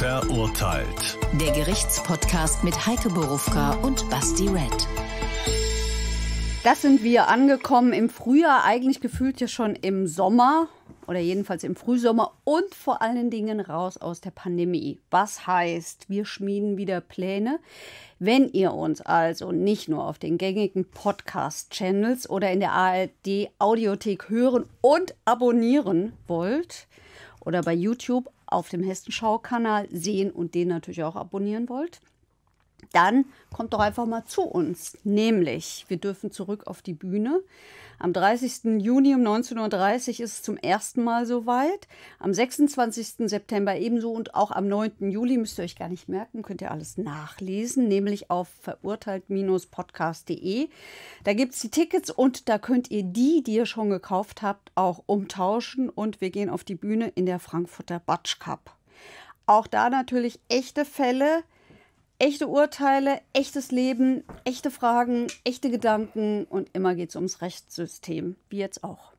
Verurteilt. Der Gerichtspodcast mit Heike Borufka und Basti Red. Das sind wir angekommen im Frühjahr, eigentlich gefühlt ja schon im Sommer oder jedenfalls im Frühsommer und vor allen Dingen raus aus der Pandemie. Was heißt, wir schmieden wieder Pläne? Wenn ihr uns also nicht nur auf den gängigen Podcast-Channels oder in der ARD-Audiothek hören und abonnieren wollt, oder bei YouTube auf dem Hessenschau-Kanal sehen und den natürlich auch abonnieren wollt dann kommt doch einfach mal zu uns. Nämlich, wir dürfen zurück auf die Bühne. Am 30. Juni um 19.30 Uhr ist es zum ersten Mal soweit. Am 26. September ebenso und auch am 9. Juli müsst ihr euch gar nicht merken, könnt ihr alles nachlesen, nämlich auf verurteilt-podcast.de. Da gibt es die Tickets und da könnt ihr die, die ihr schon gekauft habt, auch umtauschen und wir gehen auf die Bühne in der Frankfurter Batsch Cup. Auch da natürlich echte Fälle echte Urteile, echtes Leben, echte Fragen, echte Gedanken und immer geht es ums Rechtssystem, wie jetzt auch.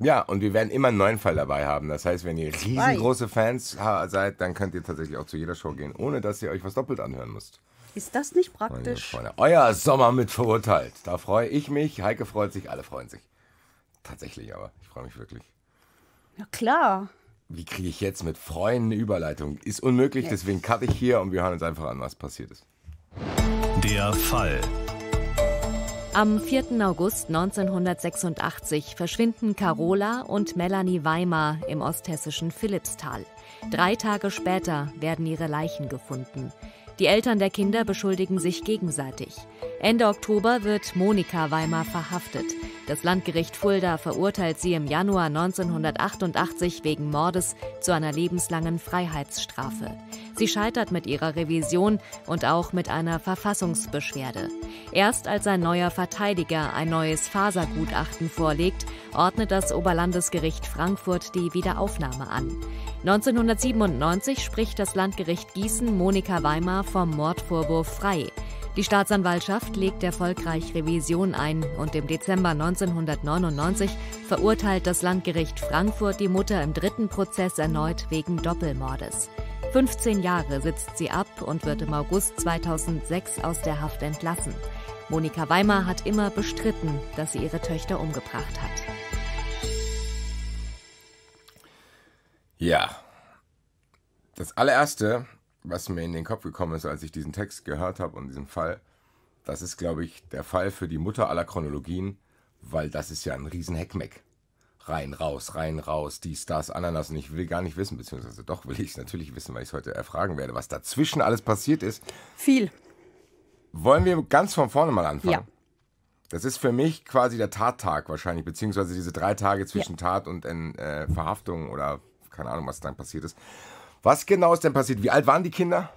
Ja, und wir werden immer einen neuen Fall dabei haben. Das heißt, wenn ihr riesengroße Fans seid, dann könnt ihr tatsächlich auch zu jeder Show gehen, ohne dass ihr euch was doppelt anhören müsst. Ist das nicht praktisch? Euer Sommer mit verurteilt. Da freue ich mich. Heike freut sich, alle freuen sich. Tatsächlich aber. Ich freue mich wirklich. Ja, klar wie kriege ich jetzt mit Freunden eine Überleitung? Ist unmöglich, ja. deswegen cutte ich hier und wir hören uns einfach an, was passiert ist. Der Fall. Am 4. August 1986 verschwinden Carola und Melanie Weimar im osthessischen Philippstal. Drei Tage später werden ihre Leichen gefunden. Die Eltern der Kinder beschuldigen sich gegenseitig. Ende Oktober wird Monika Weimar verhaftet. Das Landgericht Fulda verurteilt sie im Januar 1988 wegen Mordes zu einer lebenslangen Freiheitsstrafe. Sie scheitert mit ihrer Revision und auch mit einer Verfassungsbeschwerde. Erst als ein neuer Verteidiger ein neues Fasergutachten vorlegt, ordnet das Oberlandesgericht Frankfurt die Wiederaufnahme an. 1997 spricht das Landgericht Gießen Monika Weimar vom Mordvorwurf frei. Die Staatsanwaltschaft legt erfolgreich Revision ein und im Dezember 1999 verurteilt das Landgericht Frankfurt die Mutter im dritten Prozess erneut wegen Doppelmordes. 15 Jahre sitzt sie ab und wird im August 2006 aus der Haft entlassen. Monika Weimar hat immer bestritten, dass sie ihre Töchter umgebracht hat. Ja. Das allererste, was mir in den Kopf gekommen ist, als ich diesen Text gehört habe und diesen Fall, das ist, glaube ich, der Fall für die Mutter aller Chronologien, weil das ist ja ein riesen Heckmeck. Rein, raus, rein, raus, die Stars, Ananas. Und ich will gar nicht wissen, beziehungsweise doch will ich es natürlich wissen, weil ich es heute erfragen werde, was dazwischen alles passiert ist. Viel. Wollen wir ganz von vorne mal anfangen? Ja. Das ist für mich quasi der Tattag wahrscheinlich, beziehungsweise diese drei Tage zwischen ja. Tat und äh, Verhaftung oder keine Ahnung, was dann passiert ist. Was genau ist denn passiert? Wie alt waren die Kinder?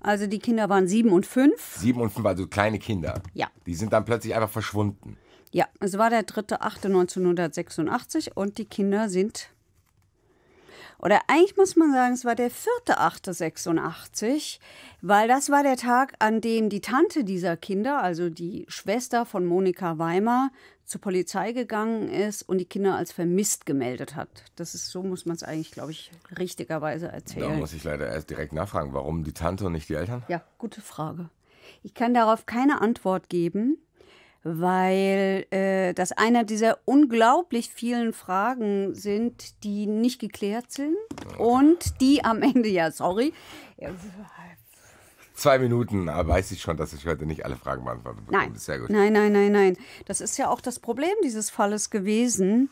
Also die Kinder waren sieben und fünf. Sieben und fünf, also kleine Kinder. Ja. Die sind dann plötzlich einfach verschwunden. Ja, es war der 3.8.1986 und die Kinder sind. Oder eigentlich muss man sagen, es war der 4.8.86, weil das war der Tag, an dem die Tante dieser Kinder, also die Schwester von Monika Weimar, zur Polizei gegangen ist und die Kinder als vermisst gemeldet hat. Das ist so muss man es eigentlich, glaube ich, richtigerweise erzählen. Da muss ich leider erst direkt nachfragen, warum die Tante und nicht die Eltern? Ja, gute Frage. Ich kann darauf keine Antwort geben, weil äh, das einer dieser unglaublich vielen Fragen sind, die nicht geklärt sind oh. und die am Ende ja, sorry, äh, zwei Minuten ah, weiß ich schon, dass ich heute nicht alle Fragen beantwortet bekomme. Nein. Sehr gut. nein, nein, nein, nein. Das ist ja auch das Problem dieses Falles gewesen.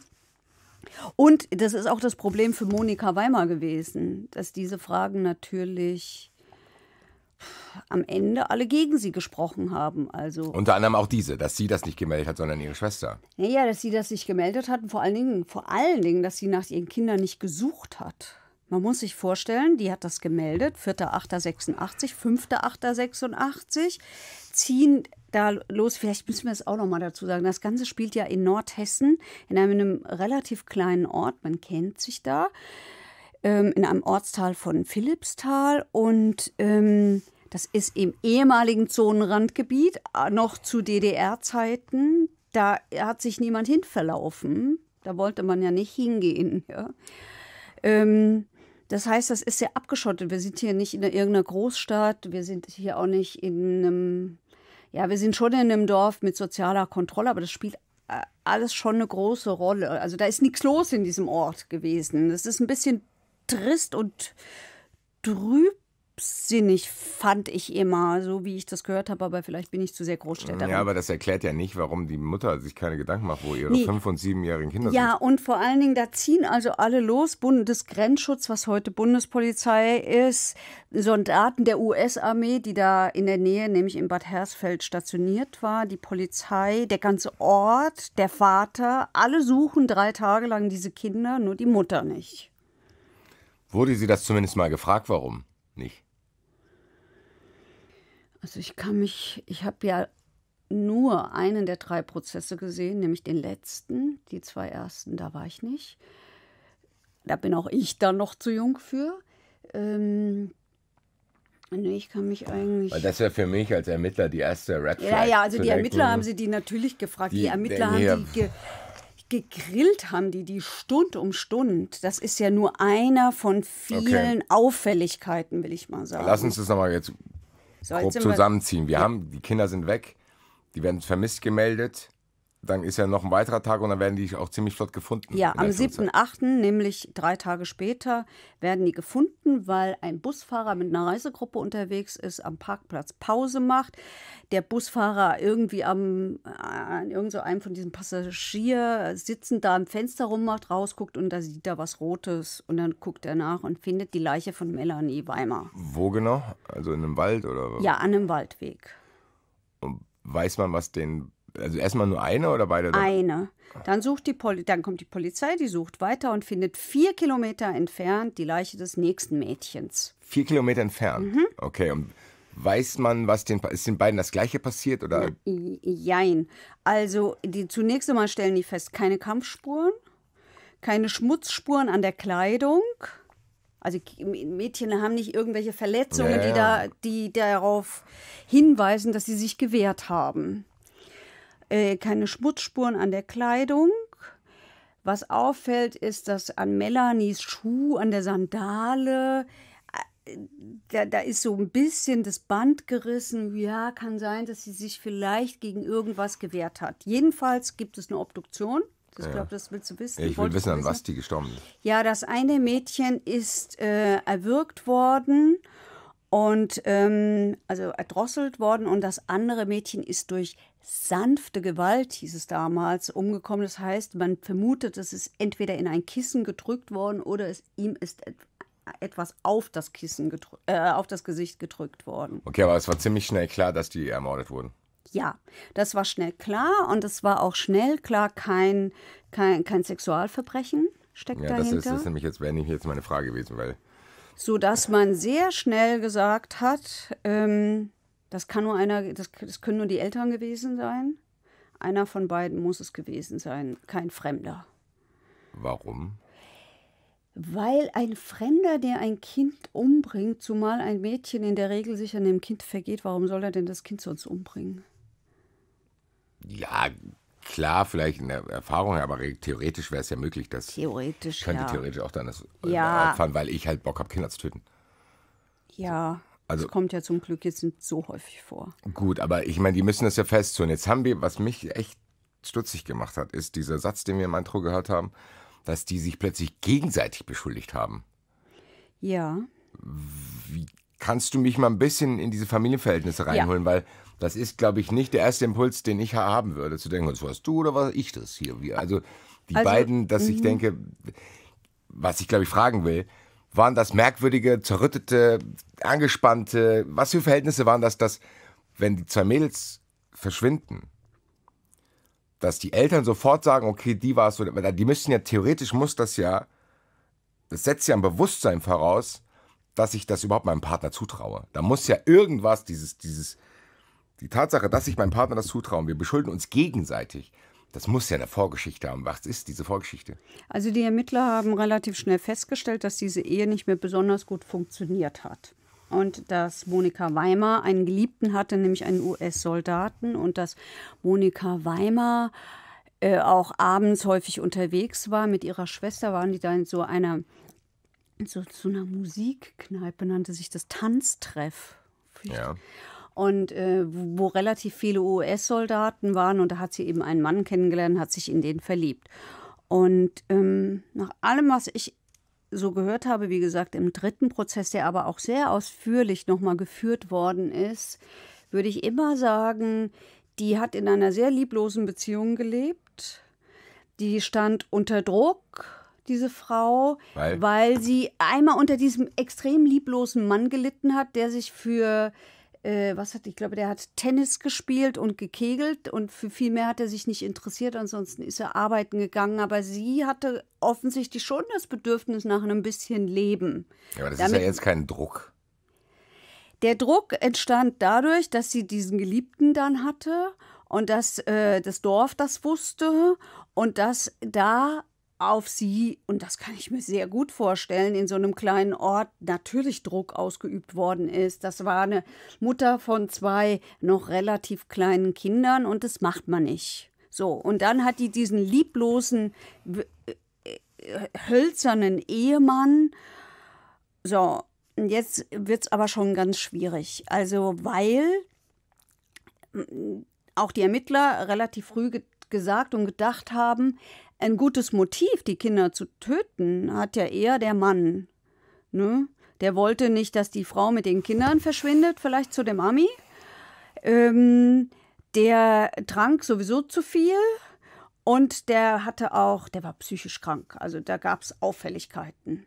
Und das ist auch das Problem für Monika Weimar gewesen, dass diese Fragen natürlich am Ende alle gegen sie gesprochen haben. Also Unter anderem auch diese, dass sie das nicht gemeldet hat, sondern ihre Schwester. Ja, dass sie das nicht gemeldet hat und vor allen Dingen, vor allen Dingen dass sie nach ihren Kindern nicht gesucht hat. Man muss sich vorstellen, die hat das gemeldet, 4.8.86, 5.8.86, ziehen da los, vielleicht müssen wir es auch nochmal dazu sagen, das Ganze spielt ja in Nordhessen, in einem relativ kleinen Ort, man kennt sich da, ähm, in einem Ortsteil von Philippsthal und... Ähm, das ist im ehemaligen Zonenrandgebiet, ah, noch zu DDR-Zeiten. Da hat sich niemand hinverlaufen, Da wollte man ja nicht hingehen. Ja. Ähm, das heißt, das ist sehr abgeschottet. Wir sind hier nicht in irgendeiner Großstadt, wir sind hier auch nicht in einem, ja, wir sind schon in einem Dorf mit sozialer Kontrolle, aber das spielt äh, alles schon eine große Rolle. Also da ist nichts los in diesem Ort gewesen. Das ist ein bisschen trist und trüb scharfsinnig, fand ich immer, so wie ich das gehört habe, aber vielleicht bin ich zu sehr Großstädterin. Ja, aber das erklärt ja nicht, warum die Mutter sich keine Gedanken macht, wo ihre nee. fünf- und siebenjährigen Kinder ja, sind. Ja, und vor allen Dingen, da ziehen also alle los, Bundesgrenzschutz, was heute Bundespolizei ist, Soldaten der US-Armee, die da in der Nähe, nämlich in Bad Hersfeld, stationiert war, die Polizei, der ganze Ort, der Vater, alle suchen drei Tage lang diese Kinder, nur die Mutter nicht. Wurde sie das zumindest mal gefragt, warum nicht? Also ich kann mich, ich habe ja nur einen der drei Prozesse gesehen, nämlich den letzten. Die zwei ersten, da war ich nicht. Da bin auch ich dann noch zu jung für. Ähm, nee, ich kann mich eigentlich. Weil das wäre für mich als Ermittler die erste Red Flag. Ja, ja, also die Ermittler haben sie die natürlich gefragt. Die, die Ermittler haben die ge gegrillt, haben die die Stund um Stund. Das ist ja nur einer von vielen okay. Auffälligkeiten, will ich mal sagen. Lass uns das nochmal jetzt so, grob zusammenziehen. Wir ja. haben, die Kinder sind weg, die werden vermisst gemeldet dann ist ja noch ein weiterer Tag und dann werden die auch ziemlich flott gefunden. Ja, am 7.8., nämlich drei Tage später, werden die gefunden, weil ein Busfahrer mit einer Reisegruppe unterwegs ist, am Parkplatz Pause macht. Der Busfahrer irgendwie am, an irgend so einem von diesen Passagier sitzen, da am Fenster rummacht, rausguckt und da sieht er was Rotes und dann guckt er nach und findet die Leiche von Melanie Weimar. Wo genau? Also in einem Wald oder? Ja, an einem Waldweg. Und weiß man, was den also erstmal nur eine oder beide? Eine. Dann, sucht die Poli dann kommt die Polizei, die sucht weiter und findet vier Kilometer entfernt die Leiche des nächsten Mädchens. Vier Kilometer entfernt? Mhm. Okay. Und weiß man, was den, ist den beiden das Gleiche passiert? Oder? Na, jein. Also die, zunächst einmal stellen die fest, keine Kampfspuren, keine Schmutzspuren an der Kleidung. Also Mädchen haben nicht irgendwelche Verletzungen, ja, ja. Die, da, die darauf hinweisen, dass sie sich gewehrt haben. Äh, keine Schmutzspuren an der Kleidung. Was auffällt, ist, dass an Melanies Schuh, an der Sandale, äh, da, da, ist so ein bisschen das Band gerissen. Ja, kann sein, dass sie sich vielleicht gegen irgendwas gewehrt hat. Jedenfalls gibt es eine Obduktion. Ich ja. glaube, das willst du wissen. Ich, ich will wissen, an was die gestorben ist. Ja, das eine Mädchen ist äh, erwürgt worden und ähm, also erdrosselt worden und das andere Mädchen ist durch sanfte Gewalt, hieß es damals, umgekommen. Das heißt, man vermutet, es ist entweder in ein Kissen gedrückt worden oder es, ihm ist etwas auf das Kissen äh, auf das Gesicht gedrückt worden. Okay, aber es war ziemlich schnell klar, dass die ermordet wurden. Ja, das war schnell klar und es war auch schnell klar, kein, kein, kein Sexualverbrechen steckt ja, dahinter. Das ist, ist nämlich jetzt, wäre nämlich jetzt meine Frage gewesen, weil. So dass man sehr schnell gesagt hat, ähm, das kann nur einer, das, das können nur die Eltern gewesen sein. Einer von beiden muss es gewesen sein, kein Fremder. Warum? Weil ein Fremder, der ein Kind umbringt, zumal ein Mädchen in der Regel sich an dem Kind vergeht, warum soll er denn das Kind sonst umbringen? Ja, klar, vielleicht eine Erfahrung, aber theoretisch wäre es ja möglich, dass. Theoretisch. Könnte ja. theoretisch auch dann das äh, ja. opfern, weil ich halt Bock habe, Kinder zu töten. Ja. Also, das kommt ja zum Glück jetzt nicht so häufig vor. Gut, aber ich meine, die müssen das ja festzüren. Jetzt haben wir, was mich echt stutzig gemacht hat, ist dieser Satz, den wir im Intro gehört haben, dass die sich plötzlich gegenseitig beschuldigt haben. Ja. Wie, kannst du mich mal ein bisschen in diese Familienverhältnisse reinholen? Ja. Weil das ist, glaube ich, nicht der erste Impuls, den ich haben würde, zu denken, was warst du oder war ich das hier? also die also, beiden, dass ich mhm. denke, was ich, glaube ich, fragen will, waren das merkwürdige, zerrüttete, angespannte, was für Verhältnisse waren das, dass, wenn die zwei Mädels verschwinden, dass die Eltern sofort sagen, okay, die war es, so, die müssen ja, theoretisch muss das ja, das setzt ja ein Bewusstsein voraus, dass ich das überhaupt meinem Partner zutraue. Da muss ja irgendwas, dieses, dieses, die Tatsache, dass ich meinem Partner das zutraue, wir beschulden uns gegenseitig, das muss ja eine Vorgeschichte haben. Was ist diese Vorgeschichte? Also die Ermittler haben relativ schnell festgestellt, dass diese Ehe nicht mehr besonders gut funktioniert hat. Und dass Monika Weimar einen Geliebten hatte, nämlich einen US-Soldaten. Und dass Monika Weimar äh, auch abends häufig unterwegs war. Mit ihrer Schwester waren die da in so einer, so, so einer Musikkneipe, nannte sich das Tanztreff. Ja und äh, wo relativ viele US-Soldaten waren. Und da hat sie eben einen Mann kennengelernt, hat sich in den verliebt. Und ähm, nach allem, was ich so gehört habe, wie gesagt, im dritten Prozess, der aber auch sehr ausführlich nochmal geführt worden ist, würde ich immer sagen, die hat in einer sehr lieblosen Beziehung gelebt. Die stand unter Druck, diese Frau, weil, weil sie einmal unter diesem extrem lieblosen Mann gelitten hat, der sich für äh, was hat, ich glaube, der hat Tennis gespielt und gekegelt und für viel mehr hat er sich nicht interessiert, ansonsten ist er arbeiten gegangen. Aber sie hatte offensichtlich schon das Bedürfnis nach einem bisschen Leben. Ja, aber das Damit, ist ja jetzt kein Druck. Der Druck entstand dadurch, dass sie diesen Geliebten dann hatte und dass äh, das Dorf das wusste und dass da auf sie, und das kann ich mir sehr gut vorstellen, in so einem kleinen Ort natürlich Druck ausgeübt worden ist. Das war eine Mutter von zwei noch relativ kleinen Kindern und das macht man nicht. So, und dann hat die diesen lieblosen, äh, hölzernen Ehemann. So, jetzt wird es aber schon ganz schwierig. Also, weil auch die Ermittler relativ früh gesagt und gedacht haben, ein gutes Motiv, die Kinder zu töten, hat ja eher der Mann. Ne? Der wollte nicht, dass die Frau mit den Kindern verschwindet, vielleicht zu dem Ami. Ähm, der trank sowieso zu viel und der hatte auch, der war psychisch krank. Also da gab es Auffälligkeiten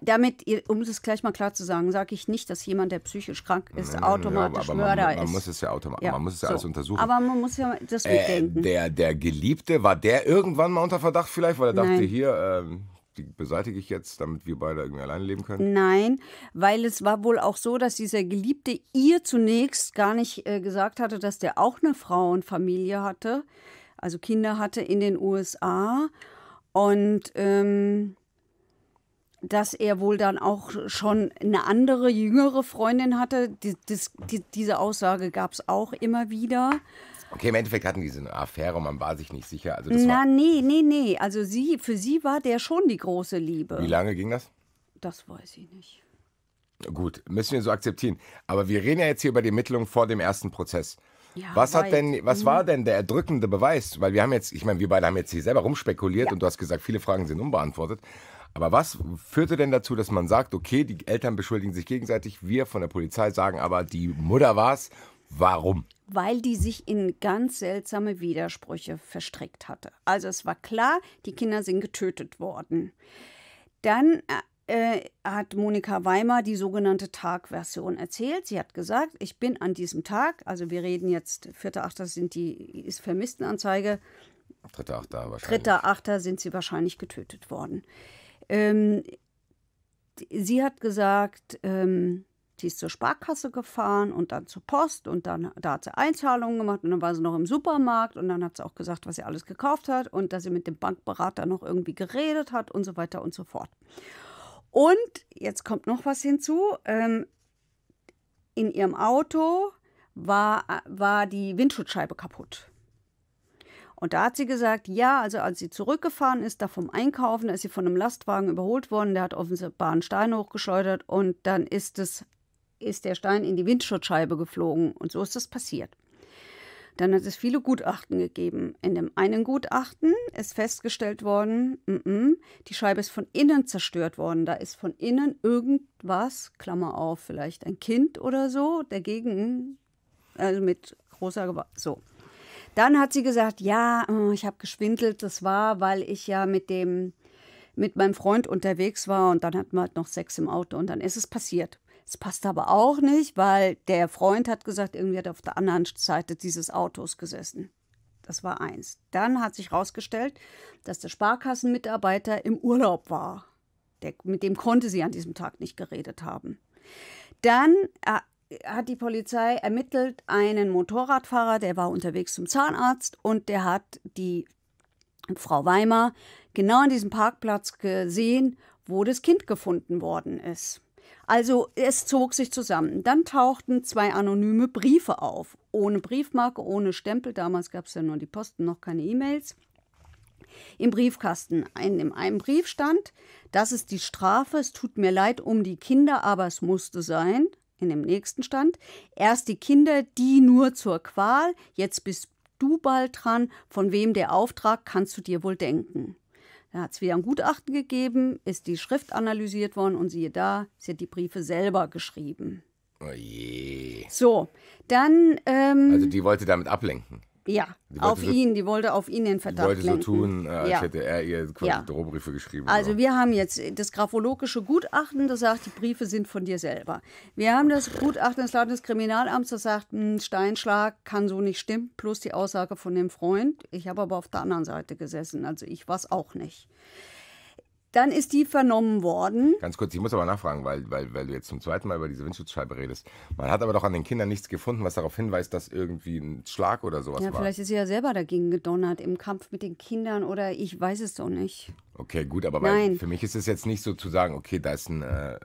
damit, um es gleich mal klar zu sagen, sage ich nicht, dass jemand, der psychisch krank ist, ja, automatisch ja, Mörder man, man ist. Muss es ja automatisch, ja, man muss es ja so. alles untersuchen. Aber man muss ja das äh, mitdenken. Der, der Geliebte, war der irgendwann mal unter Verdacht vielleicht, weil er Nein. dachte, hier, ähm, die beseitige ich jetzt, damit wir beide irgendwie alleine leben können? Nein, weil es war wohl auch so, dass dieser Geliebte ihr zunächst gar nicht äh, gesagt hatte, dass der auch eine Frauenfamilie hatte, also Kinder hatte in den USA. Und... Ähm, dass er wohl dann auch schon eine andere, jüngere Freundin hatte. Die, das, die, diese Aussage gab es auch immer wieder. Okay, im Endeffekt hatten die so eine Affäre und man war sich nicht sicher. Also das Na, nee, nee, nee. Also sie, für sie war der schon die große Liebe. Wie lange ging das? Das weiß ich nicht. Gut, müssen wir so akzeptieren. Aber wir reden ja jetzt hier über die Ermittlungen vor dem ersten Prozess. Ja, was hat denn, was war mhm. denn der erdrückende Beweis? Weil wir haben jetzt, ich meine, wir beide haben jetzt hier selber rumspekuliert ja. und du hast gesagt, viele Fragen sind unbeantwortet. Aber was führte denn dazu, dass man sagt, okay, die Eltern beschuldigen sich gegenseitig, wir von der Polizei sagen aber, die Mutter war es. Warum? Weil die sich in ganz seltsame Widersprüche verstrickt hatte. Also es war klar, die Kinder sind getötet worden. Dann äh, äh hat Monika Weimar die sogenannte Tagversion erzählt. Sie hat gesagt, ich bin an diesem Tag, also wir reden jetzt, 4.8. sind die ist Vermisstenanzeige. 3.8. wahrscheinlich. 3.8. sind sie wahrscheinlich getötet worden. Ähm, sie hat gesagt, ähm, die ist zur Sparkasse gefahren und dann zur Post und dann da hat sie Einzahlungen gemacht und dann war sie noch im Supermarkt und dann hat sie auch gesagt, was sie alles gekauft hat und dass sie mit dem Bankberater noch irgendwie geredet hat und so weiter und so fort. Und jetzt kommt noch was hinzu. Ähm, in ihrem Auto war, äh, war die Windschutzscheibe kaputt. Und da hat sie gesagt, ja, also als sie zurückgefahren ist, da vom Einkaufen, da ist sie von einem Lastwagen überholt worden, der hat offenbar einen Stein hochgeschleudert und dann ist, es, ist der Stein in die Windschutzscheibe geflogen und so ist das passiert. Dann hat es viele Gutachten gegeben. In dem einen Gutachten ist festgestellt worden, mm -mm, die Scheibe ist von innen zerstört worden. Da ist von innen irgendwas, Klammer auf, vielleicht ein Kind oder so, dagegen, also mit großer Gewalt, so. Dann hat sie gesagt, ja, äh, ich habe geschwindelt, das war, weil ich ja mit dem mit meinem Freund unterwegs war und dann hatten wir halt noch Sex im Auto und dann ist es passiert. Es passt aber auch nicht, weil der Freund hat gesagt, irgendwie hat er auf der anderen Seite dieses Autos gesessen. Das war eins. Dann hat sich herausgestellt, dass der Sparkassenmitarbeiter im Urlaub war. Der, mit dem konnte sie an diesem Tag nicht geredet haben. Dann äh, hat die Polizei ermittelt einen Motorradfahrer, der war unterwegs zum Zahnarzt und der hat die Frau Weimar genau an diesem Parkplatz gesehen, wo das Kind gefunden worden ist. Also es zog sich zusammen. Dann tauchten zwei anonyme Briefe auf, ohne Briefmarke, ohne Stempel. Damals gab es ja nur die Posten, noch keine E-Mails. Im Briefkasten. In, in einem Brief stand, das ist die Strafe, es tut mir leid um die Kinder, aber es musste sein in dem nächsten Stand, erst die Kinder, die nur zur Qual, jetzt bist du bald dran, von wem der Auftrag, kannst du dir wohl denken. Da hat es wieder ein Gutachten gegeben, ist die Schrift analysiert worden und siehe da, sie hat die Briefe selber geschrieben. Oh je. So, dann. Ähm, also die wollte damit ablenken. Ja, auf so, ihn, die wollte auf ihn den Verdacht Die wollte lenken. so tun, äh, als ja. hätte er ihr quasi ja. Drohbriefe geschrieben. Also oder? wir haben jetzt das graphologische Gutachten, das sagt, die Briefe sind von dir selber. Wir haben das Gutachten des Landeskriminalamts, das sagt, ein hm, Steinschlag kann so nicht stimmen, plus die Aussage von dem Freund. Ich habe aber auf der anderen Seite gesessen, also ich war es auch nicht. Dann ist die vernommen worden. Ganz kurz, ich muss aber nachfragen, weil, weil, weil du jetzt zum zweiten Mal über diese Windschutzscheibe redest. Man hat aber doch an den Kindern nichts gefunden, was darauf hinweist, dass irgendwie ein Schlag oder sowas ja, war. Ja, vielleicht ist sie ja selber dagegen gedonnert im Kampf mit den Kindern oder ich weiß es doch nicht. Okay, gut, aber Nein. für mich ist es jetzt nicht so zu sagen, okay, da ist ein, äh,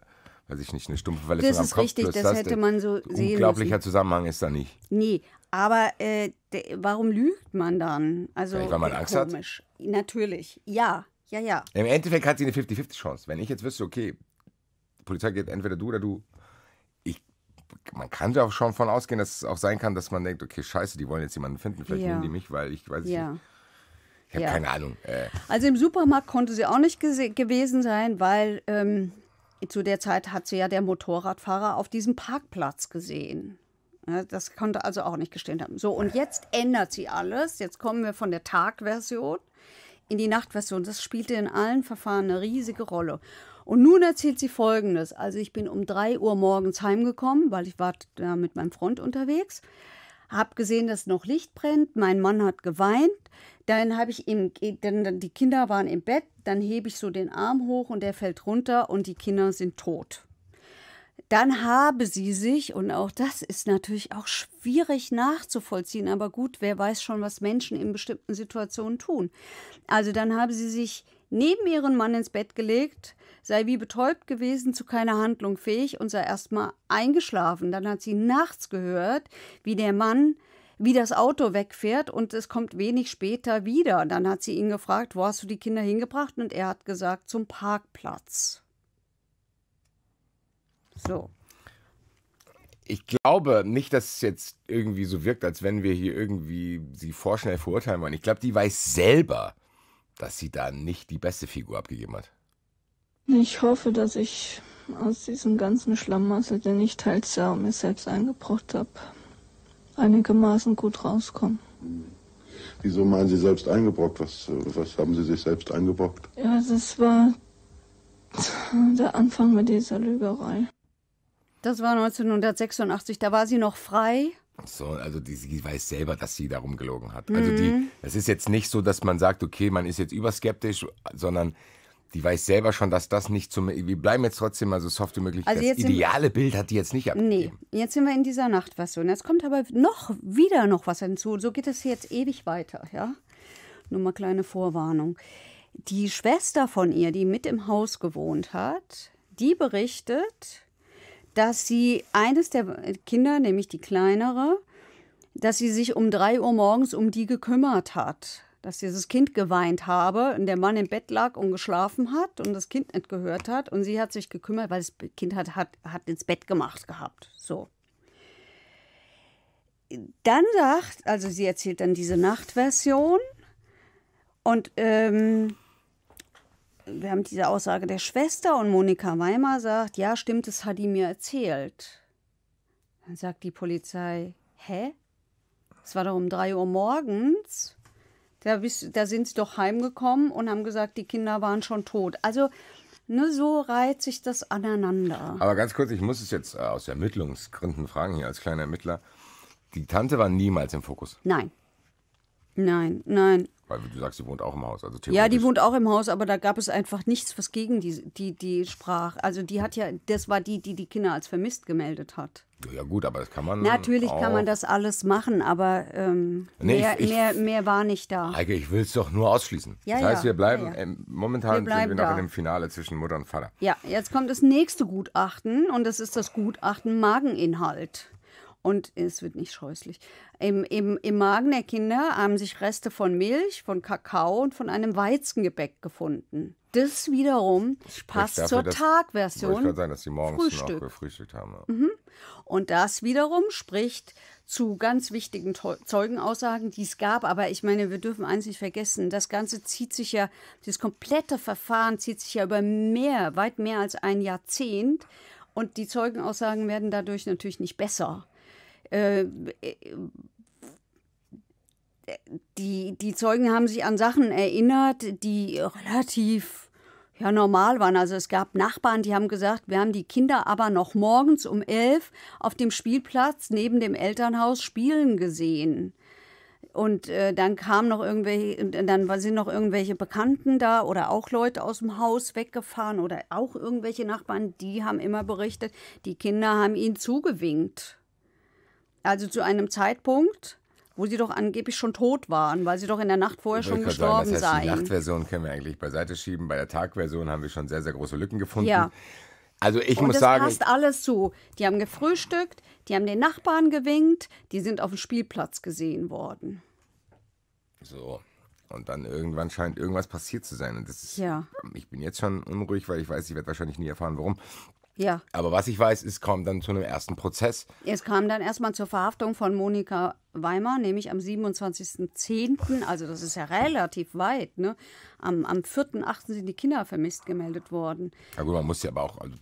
weiß ich nicht, eine stumpfe Verletzung das am Kopf. das ist richtig, das hätte man so sehen Unglaublicher müssen. Zusammenhang ist da nicht. Nee, aber äh, warum lügt man dann? Also, Vielleicht, weil man Angst komisch. hat? Natürlich, ja. Ja, ja. Im Endeffekt hat sie eine 50-50-Chance. Wenn ich jetzt wüsste, okay, die Polizei geht entweder du oder du. Ich, man kann ja auch schon von ausgehen, dass es auch sein kann, dass man denkt, okay, scheiße, die wollen jetzt jemanden finden, vielleicht ja. nehmen die mich, weil ich weiß ja. nicht. Ich habe ja. keine Ahnung. Äh. Also im Supermarkt konnte sie auch nicht gewesen sein, weil ähm, zu der Zeit hat sie ja der Motorradfahrer auf diesem Parkplatz gesehen. Ja, das konnte also auch nicht gestimmt haben. So, und äh. jetzt ändert sie alles. Jetzt kommen wir von der Tagversion in die Nachtversion. Das spielte in allen Verfahren eine riesige Rolle. Und nun erzählt sie Folgendes. Also ich bin um 3 Uhr morgens heimgekommen, weil ich war da mit meinem Freund unterwegs. Hab gesehen, dass noch Licht brennt. Mein Mann hat geweint. Dann habe ich ihm, dann, die Kinder waren im Bett. Dann hebe ich so den Arm hoch und der fällt runter und die Kinder sind tot dann habe sie sich, und auch das ist natürlich auch schwierig nachzuvollziehen, aber gut, wer weiß schon, was Menschen in bestimmten Situationen tun. Also dann habe sie sich neben ihren Mann ins Bett gelegt, sei wie betäubt gewesen, zu keiner Handlung fähig und sei erstmal eingeschlafen. Dann hat sie nachts gehört, wie der Mann wie das Auto wegfährt und es kommt wenig später wieder. Dann hat sie ihn gefragt, wo hast du die Kinder hingebracht? Und er hat gesagt, zum Parkplatz. So. Ich glaube nicht, dass es jetzt irgendwie so wirkt, als wenn wir hier irgendwie sie vorschnell verurteilen wollen. Ich glaube, die weiß selber, dass sie da nicht die beste Figur abgegeben hat. Ich hoffe, dass ich aus diesem ganzen Schlamassel, den ich teils ja mir selbst eingebrockt habe, einigermaßen gut rauskomme. Wieso meinen Sie selbst eingebrockt? Was, was haben Sie sich selbst eingebrockt? Ja, das war der Anfang mit dieser Lügerei. Das war 1986, da war sie noch frei. so, also die, sie weiß selber, dass sie darum gelogen hat. Mhm. Also die, mhm. es ist jetzt nicht so, dass man sagt, okay, man ist jetzt überskeptisch, sondern die weiß selber schon, dass das nicht zum. Wir bleiben jetzt trotzdem mal so soft wie möglich. Also das ideale Bild hat die jetzt nicht abgegeben. Nee, jetzt sind wir in dieser Nacht was so. Und jetzt kommt aber noch wieder noch was hinzu. So geht es jetzt ewig weiter, ja? Nur mal kleine Vorwarnung. Die Schwester von ihr, die mit im Haus gewohnt hat, die berichtet, dass sie eines der Kinder, nämlich die kleinere, dass sie sich um drei Uhr morgens um die gekümmert hat. Dass dieses Kind geweint habe und der Mann im Bett lag und geschlafen hat und das Kind nicht gehört hat. Und sie hat sich gekümmert, weil das Kind hat, hat, hat ins Bett gemacht gehabt. So. Dann sagt, also sie erzählt dann diese Nachtversion und ähm, wir haben diese Aussage der Schwester und Monika Weimar sagt, ja, stimmt, das hat die mir erzählt. Dann sagt die Polizei, hä? Es war doch um 3 Uhr morgens. Da, da sind sie doch heimgekommen und haben gesagt, die Kinder waren schon tot. Also nur ne, so reiht sich das aneinander. Aber ganz kurz, ich muss es jetzt äh, aus Ermittlungsgründen fragen, hier als kleiner Ermittler. Die Tante war niemals im Fokus. Nein. Nein, nein. Weil du sagst, sie wohnt auch im Haus. Also ja, die wohnt auch im Haus, aber da gab es einfach nichts, was gegen die, die, die sprach. Also die hat ja, das war die, die die Kinder als vermisst gemeldet hat. Ja gut, aber das kann man. Natürlich kann man das alles machen, aber ähm, nee, mehr, ich, ich, mehr, mehr, war nicht da. Heike, ich will es doch nur ausschließen. Ja, das heißt, wir bleiben ja, ja. Äh, momentan wir bleiben sind wir noch da. in dem Finale zwischen Mutter und Vater. Ja, jetzt kommt das nächste Gutachten und das ist das Gutachten Mageninhalt und es wird nicht scheußlich. Im, im, Im Magen der Kinder haben sich Reste von Milch, von Kakao und von einem Weizengebäck gefunden. Das wiederum Sprich passt dafür, zur dass, Tagversion. Ich sein, dass sie morgens Frühstück. noch gefrühstückt haben. Mhm. Und das wiederum spricht zu ganz wichtigen Zeugenaussagen, die es gab. Aber ich meine, wir dürfen eins nicht vergessen: Das Ganze zieht sich ja, das komplette Verfahren zieht sich ja über mehr, weit mehr als ein Jahrzehnt. Und die Zeugenaussagen werden dadurch natürlich nicht besser. Äh, die, die Zeugen haben sich an Sachen erinnert, die relativ ja, normal waren. Also es gab Nachbarn, die haben gesagt, wir haben die Kinder aber noch morgens um elf auf dem Spielplatz neben dem Elternhaus spielen gesehen. Und äh, dann kamen noch irgendwelche, dann sind noch irgendwelche Bekannten da oder auch Leute aus dem Haus weggefahren oder auch irgendwelche Nachbarn, die haben immer berichtet, die Kinder haben ihnen zugewinkt. Also zu einem Zeitpunkt, wo sie doch angeblich schon tot waren, weil sie doch in der Nacht vorher schon gestorben seien. das heißt, Die Nachtversion können wir eigentlich beiseite schieben. Bei der Tagversion haben wir schon sehr, sehr große Lücken gefunden. Ja. Also ich und muss das sagen. Das passt alles zu. Die haben gefrühstückt, die haben den Nachbarn gewinkt, die sind auf dem Spielplatz gesehen worden. So. Und dann irgendwann scheint irgendwas passiert zu sein. Und das ist, ja. Ich bin jetzt schon unruhig, weil ich weiß, ich werde wahrscheinlich nie erfahren, warum. Ja. Aber was ich weiß, es kam dann zu einem ersten Prozess. Es kam dann erstmal zur Verhaftung von Monika Weimar, nämlich am 27.10., also das ist ja relativ weit, ne? Am, am 4.8. sind die Kinder vermisst gemeldet worden. Ja gut, man muss ja aber auch, also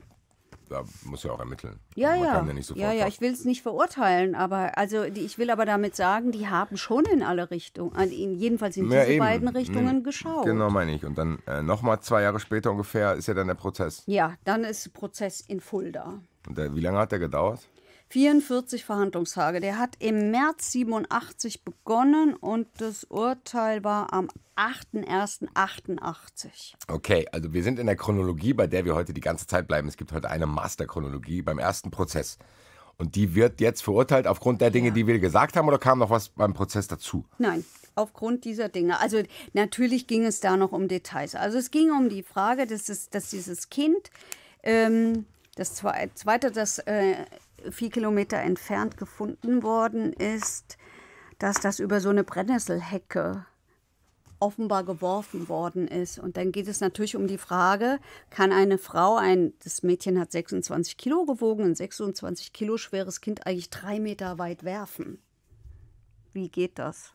da muss ja auch ermitteln. Ja, also Man ja. Kann ja, nicht sofort ja, ja, ich will es nicht verurteilen, aber also die, ich will aber damit sagen, die haben schon in alle Richtungen, in, jedenfalls in ja, diese eben. beiden Richtungen mhm. geschaut. Genau, meine ich. Und dann äh, nochmal zwei Jahre später ungefähr ist ja dann der Prozess. Ja, dann ist Prozess in Fulda. Und der, wie lange hat der gedauert? 44 Verhandlungstage. Der hat im März 87 begonnen und das Urteil war am 8.1.88. Okay, also wir sind in der Chronologie, bei der wir heute die ganze Zeit bleiben. Es gibt heute eine Masterchronologie beim ersten Prozess. Und die wird jetzt verurteilt aufgrund der Dinge, ja. die wir gesagt haben, oder kam noch was beim Prozess dazu? Nein, aufgrund dieser Dinge. Also natürlich ging es da noch um Details. Also es ging um die Frage, dass, es, dass dieses Kind, ähm, das zweite, das äh, vier Kilometer entfernt gefunden worden ist, dass das über so eine Brennnesselhecke offenbar geworfen worden ist. Und dann geht es natürlich um die Frage, kann eine Frau, ein, das Mädchen hat 26 Kilo gewogen, ein 26 Kilo schweres Kind eigentlich drei Meter weit werfen? Wie geht das?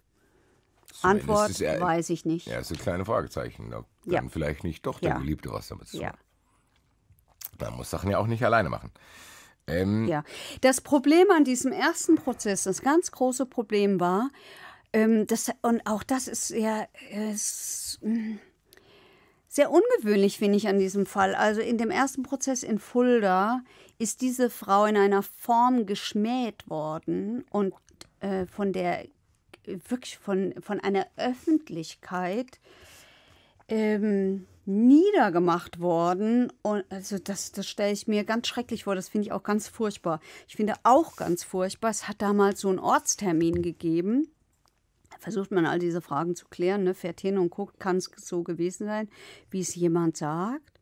So, Antwort das eher, weiß ich nicht. Ja, das ist ein kleines Fragezeichen. Da ja. vielleicht nicht doch der ja. Geliebte was damit zu tun. Ja. Man muss Sachen ja auch nicht alleine machen. Ähm. Ja, das Problem an diesem ersten Prozess, das ganz große Problem war, ähm, das, und auch das ist sehr, äh, mm, sehr ungewöhnlich, finde ich, an diesem Fall. Also in dem ersten Prozess in Fulda ist diese Frau in einer Form geschmäht worden und äh, von der wirklich von, von einer Öffentlichkeit ähm, niedergemacht worden. Und also das, das stelle ich mir ganz schrecklich vor. Das finde ich auch ganz furchtbar. Ich finde auch ganz furchtbar, es hat damals so einen Ortstermin gegeben. Da versucht man all diese Fragen zu klären, ne? fährt hin und guckt, kann es so gewesen sein, wie es jemand sagt.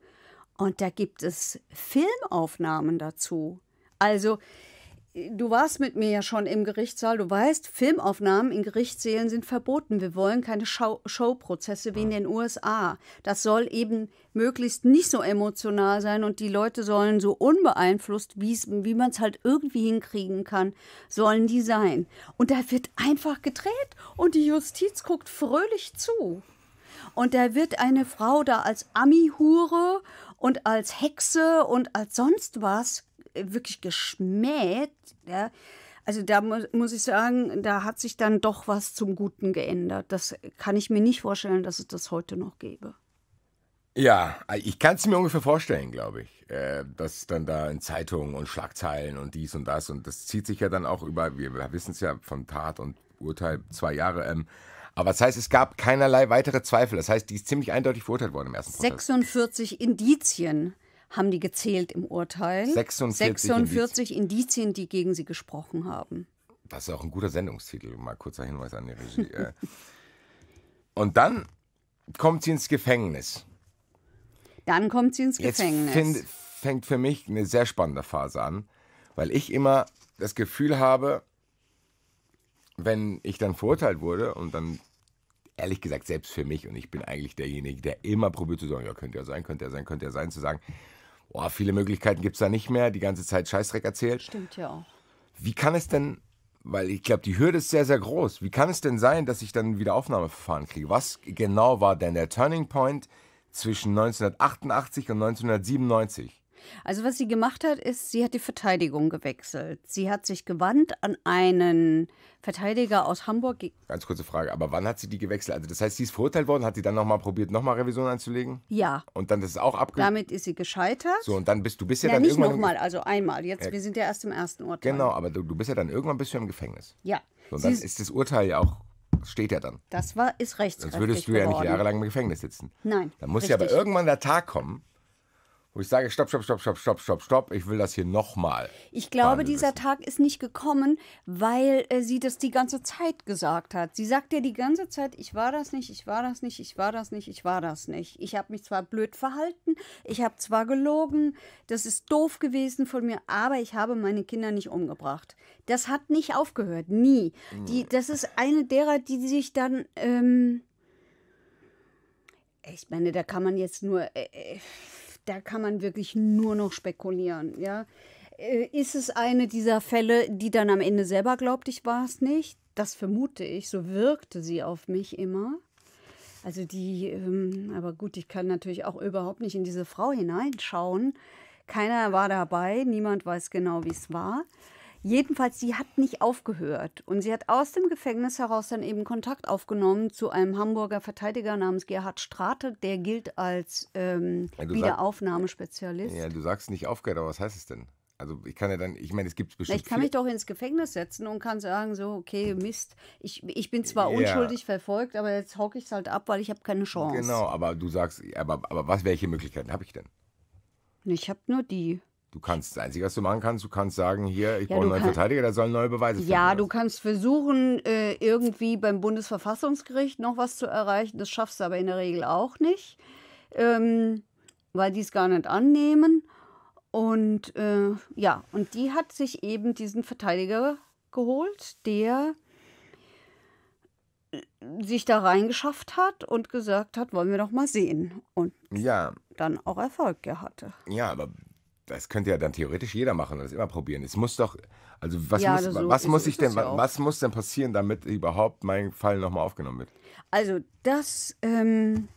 Und da gibt es Filmaufnahmen dazu. Also du warst mit mir ja schon im Gerichtssaal, du weißt, Filmaufnahmen in Gerichtssälen sind verboten. Wir wollen keine Show Showprozesse wie in den USA. Das soll eben möglichst nicht so emotional sein und die Leute sollen so unbeeinflusst, wie man es halt irgendwie hinkriegen kann, sollen die sein. Und da wird einfach gedreht und die Justiz guckt fröhlich zu. Und da wird eine Frau da als Ami-Hure und als Hexe und als sonst was wirklich geschmäht. Ja. Also da mu muss ich sagen, da hat sich dann doch was zum Guten geändert. Das kann ich mir nicht vorstellen, dass es das heute noch gäbe. Ja, ich kann es mir ungefähr vorstellen, glaube ich. Äh, dass dann da in Zeitungen und Schlagzeilen und dies und das und das zieht sich ja dann auch über, wir, wir wissen es ja von Tat und Urteil, zwei Jahre. Ähm, aber das heißt, es gab keinerlei weitere Zweifel. Das heißt, die ist ziemlich eindeutig verurteilt worden im ersten Prozess. 46 Indizien haben die gezählt im Urteil. 46, 46 Indizien. Indizien, die gegen sie gesprochen haben. Das ist auch ein guter Sendungstitel, mal kurzer Hinweis an die Regie. Äh. Und dann kommt sie ins Gefängnis. Dann kommt sie ins Gefängnis. Jetzt find, fängt für mich eine sehr spannende Phase an, weil ich immer das Gefühl habe, wenn ich dann verurteilt wurde und dann ehrlich gesagt selbst für mich und ich bin eigentlich derjenige, der immer probiert zu sagen, ja, könnte ja sein, könnte ja sein, könnte ja sein, zu sagen, oh, viele Möglichkeiten gibt es da nicht mehr, die ganze Zeit Scheißdreck erzählt. Stimmt ja auch. Wie kann es denn, weil ich glaube, die Hürde ist sehr, sehr groß, wie kann es denn sein, dass ich dann wieder Aufnahmeverfahren kriege? Was genau war denn der Turning Point zwischen 1988 und 1997? Also was sie gemacht hat, ist, sie hat die Verteidigung gewechselt. Sie hat sich gewandt an einen Verteidiger aus Hamburg. Ganz kurze Frage, aber wann hat sie die gewechselt? Also das heißt, sie ist verurteilt worden, hat sie dann nochmal probiert, nochmal Revision einzulegen? Ja. Und dann ist es auch abgelehnt? Damit ist sie gescheitert. So, und dann bist du bist ja, ja dann nicht irgendwann... nochmal, also einmal. Jetzt, ja. wir sind ja erst im ersten Urteil. Genau, aber du, du bist ja dann irgendwann bist du im Gefängnis. Ja. So, und sie dann ist das Urteil ja auch steht ja dann. Das war, ist rechtskräftig Sonst würdest du ja nicht jahrelang im Gefängnis sitzen. Nein. Dann muss richtig. ja aber irgendwann der Tag kommen, wo ich sage, stopp, stopp, stopp, stopp, stopp, stopp, stopp, ich will das hier nochmal. Ich glaube, dieser wissen. Tag ist nicht gekommen, weil äh, sie das die ganze Zeit gesagt hat. Sie sagt ja die ganze Zeit, ich war das nicht, ich war das nicht, ich war das nicht, ich war das nicht. Ich habe mich zwar blöd verhalten, ich habe zwar gelogen, das ist doof gewesen von mir, aber ich habe meine Kinder nicht umgebracht. Das hat nicht aufgehört, nie. Die, das ist eine derer, die sich dann... Ähm, ich meine, da kann man jetzt nur... Äh, äh da kann man wirklich nur noch spekulieren, ja. Äh, ist es eine dieser Fälle, die dann am Ende selber glaubt, ich war es nicht? Das vermute ich, so wirkte sie auf mich immer. Also die, ähm, aber gut, ich kann natürlich auch überhaupt nicht in diese Frau hineinschauen. Keiner war dabei, niemand weiß genau, wie es war. Jedenfalls, sie hat nicht aufgehört. Und sie hat aus dem Gefängnis heraus dann eben Kontakt aufgenommen zu einem Hamburger Verteidiger namens Gerhard Strate. Der gilt als ähm, ja, Wiederaufnahmespezialist. Ja, du sagst nicht aufgehört, aber was heißt es denn? Also ich kann ja dann, ich meine, es gibt bestimmt. Na, ich kann mich doch ins Gefängnis setzen und kann sagen, so, okay, Mist, ich, ich bin zwar ja. unschuldig verfolgt, aber jetzt hocke ich es halt ab, weil ich habe keine Chance. Genau, aber du sagst, aber, aber was, welche Möglichkeiten habe ich denn? Ich habe nur die. Du kannst, das Einzige, was du machen kannst, du kannst sagen, hier, ich ja, brauche einen neuen Verteidiger, da sollen neue Beweise finden. Ja, du kannst versuchen, äh, irgendwie beim Bundesverfassungsgericht noch was zu erreichen. Das schaffst du aber in der Regel auch nicht, ähm, weil die es gar nicht annehmen. Und äh, ja, und die hat sich eben diesen Verteidiger geholt, der äh, sich da reingeschafft hat und gesagt hat, wollen wir doch mal sehen. Und ja. dann auch Erfolg hatte. Ja, aber das könnte ja dann theoretisch jeder machen und das immer probieren. Es muss doch, also was ja, muss, also so was muss ich denn, ja was muss denn passieren, damit überhaupt mein Fall nochmal aufgenommen wird? Also das, ähm,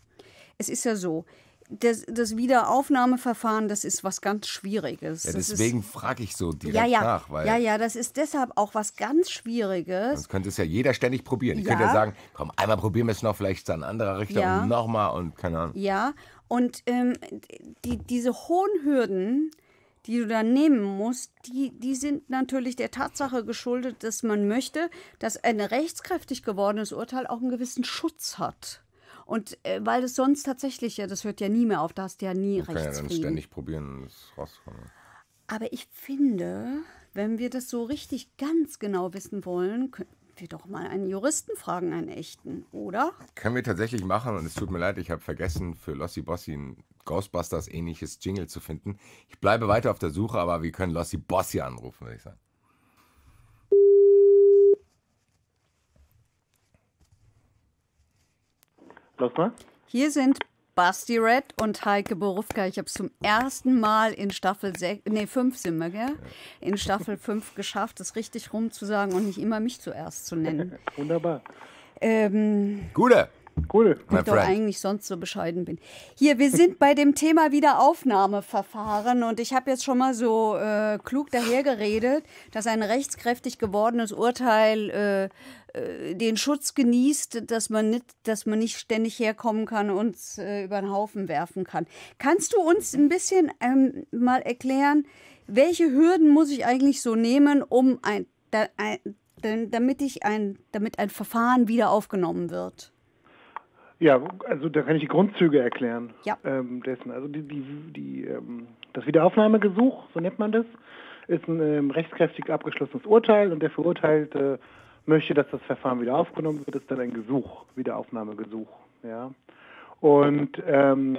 es ist ja so, das, das, Wiederaufnahmeverfahren, das ist was ganz Schwieriges. Ja, deswegen frage ich so direkt ja, ja, nach. Weil ja, ja, das ist deshalb auch was ganz Schwieriges. Sonst könnte es ja jeder ständig probieren. Ich könnte ja sagen, komm, einmal probieren wir es noch, vielleicht ist da ein anderer Richter ja. und nochmal und keine Ahnung. Ja, und ähm, die, diese hohen Hürden, die du dann nehmen musst, die, die sind natürlich der Tatsache geschuldet, dass man möchte, dass ein rechtskräftig gewordenes Urteil auch einen gewissen Schutz hat. Und äh, weil das sonst tatsächlich, ja, das hört ja nie mehr auf, da hast du ja nie Ich kann Ja, dann ständig probieren, das rauszukommen. Aber ich finde, wenn wir das so richtig ganz genau wissen wollen, wir doch mal einen Juristen fragen, einen echten, oder? Können wir tatsächlich machen und es tut mir leid, ich habe vergessen, für Lossi Bossi ein Ghostbusters-ähnliches Jingle zu finden. Ich bleibe weiter auf der Suche, aber wir können Lossi Bossi anrufen, würde ich sagen. Hier sind Basti Red und Heike Borufka. Ich habe es zum ersten Mal in Staffel 6, nee, 5 sind wir, gell? In Staffel 5 geschafft, es richtig rumzusagen und nicht immer mich zuerst zu nennen. Wunderbar. Ähm, Gute. Cool. Ich doch eigentlich sonst so bescheiden bin. Hier, wir sind bei dem Thema Wiederaufnahmeverfahren und ich habe jetzt schon mal so äh, klug dahergeredet, dass ein rechtskräftig gewordenes Urteil äh, äh, den Schutz genießt, dass man nicht, dass man nicht ständig herkommen kann und äh, über den Haufen werfen kann. Kannst du uns ein bisschen ähm, mal erklären, welche Hürden muss ich eigentlich so nehmen, um ein, da, ein damit ich ein, damit ein Verfahren wieder aufgenommen wird? Ja, also da kann ich die Grundzüge erklären ja. ähm, dessen. Also die, die, die, ähm, das Wiederaufnahmegesuch, so nennt man das, ist ein ähm, rechtskräftig abgeschlossenes Urteil und der Verurteilte möchte, dass das Verfahren wieder aufgenommen wird, ist dann ein Gesuch, Wiederaufnahmegesuch. Ja. Und ähm,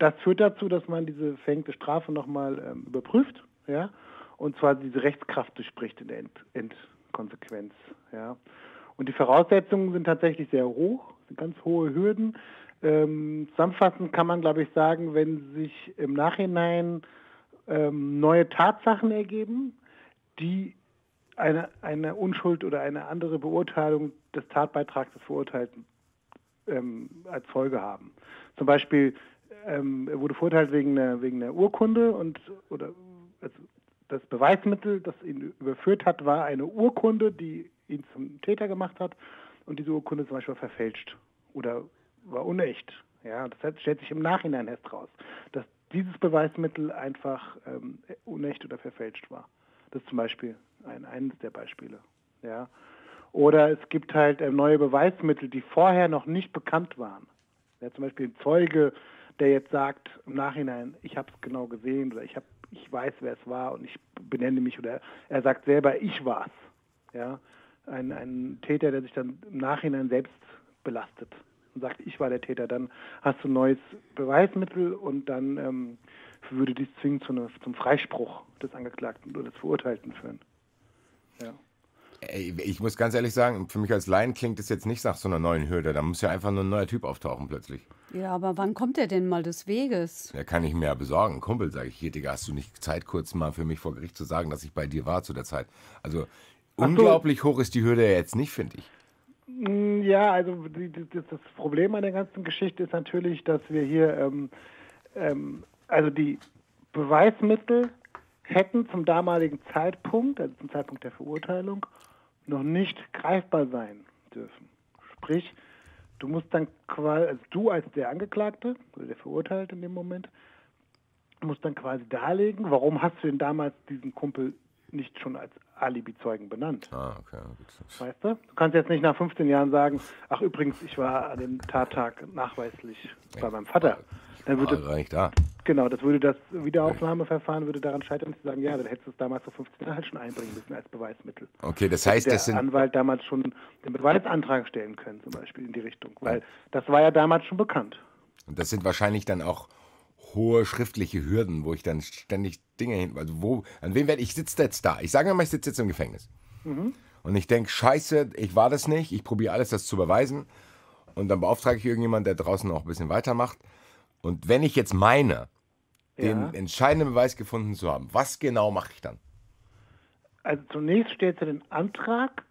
das führt dazu, dass man diese verhängte Strafe nochmal ähm, überprüft, ja, und zwar diese Rechtskraft durchspricht in der End Endkonsequenz, ja. Und die Voraussetzungen sind tatsächlich sehr hoch, ganz hohe Hürden. Ähm, zusammenfassend kann man, glaube ich, sagen, wenn sich im Nachhinein ähm, neue Tatsachen ergeben, die eine, eine Unschuld oder eine andere Beurteilung des Tatbeitrags des Verurteilten ähm, als Folge haben. Zum Beispiel, ähm, er wurde verurteilt wegen einer, wegen einer Urkunde und oder also das Beweismittel, das ihn überführt hat, war eine Urkunde, die ihn zum Täter gemacht hat und diese Urkunde zum Beispiel war verfälscht oder war unecht. Ja, das stellt sich im Nachhinein erst raus, dass dieses Beweismittel einfach ähm, unecht oder verfälscht war. Das ist zum Beispiel ein, eines der Beispiele. Ja. Oder es gibt halt ähm, neue Beweismittel, die vorher noch nicht bekannt waren. Ja, zum Beispiel ein Zeuge, der jetzt sagt im Nachhinein, ich habe es genau gesehen oder ich, hab, ich weiß, wer es war und ich benenne mich oder er sagt selber, ich war's. Ja, ein, ein Täter, der sich dann im Nachhinein selbst belastet und sagt, ich war der Täter, dann hast du ein neues Beweismittel und dann ähm, würde dies zwingend zu eine, zum Freispruch des Angeklagten oder des Verurteilten führen. Ja. Ich muss ganz ehrlich sagen, für mich als Laien klingt es jetzt nicht nach so einer neuen Hürde. Da muss ja einfach nur ein neuer Typ auftauchen plötzlich. Ja, aber wann kommt der denn mal des Weges? Der kann ich mir ja besorgen. Kumpel, sage ich hier, Digga, hast du nicht Zeit, kurz mal für mich vor Gericht zu sagen, dass ich bei dir war zu der Zeit? Also unglaublich hoch ist die Hürde jetzt nicht, finde ich. Mm, ja, also das Problem an der ganzen Geschichte ist natürlich, dass wir hier, ähm, ähm, also die Beweismittel hätten zum damaligen Zeitpunkt, also zum Zeitpunkt der Verurteilung, noch nicht greifbar sein dürfen. Sprich, du musst dann quasi, also du als der Angeklagte oder der Verurteilte in dem Moment, musst dann quasi darlegen, warum hast du denn damals diesen Kumpel nicht schon als Alibi-Zeugen benannt. Ah, okay. Weißt du? Du kannst jetzt nicht nach 15 Jahren sagen, ach übrigens, ich war an dem Tattag nachweislich ja. bei meinem Vater. Dann würde, ah, war ich da. Genau, das würde das Wiederaufnahmeverfahren würde daran scheitern, zu sagen, ja, dann hättest du es damals vor 15 Jahren halt schon einbringen müssen als Beweismittel. Okay, das heißt, Hätte das der sind... Anwalt damals schon den Beweisantrag stellen können, zum Beispiel in die Richtung, weil das war ja damals schon bekannt. Und das sind wahrscheinlich dann auch hohe schriftliche Hürden, wo ich dann ständig Dinge hin. Also wo, an wem werde ich sitze jetzt da? Ich sage immer, ich sitze jetzt im Gefängnis. Mhm. Und ich denke, scheiße, ich war das nicht, ich probiere alles, das zu beweisen. Und dann beauftrage ich irgendjemanden, der draußen auch ein bisschen weitermacht. Und wenn ich jetzt meine, ja. den entscheidenden Beweis gefunden zu haben, was genau mache ich dann? Also zunächst stellst du den Antrag.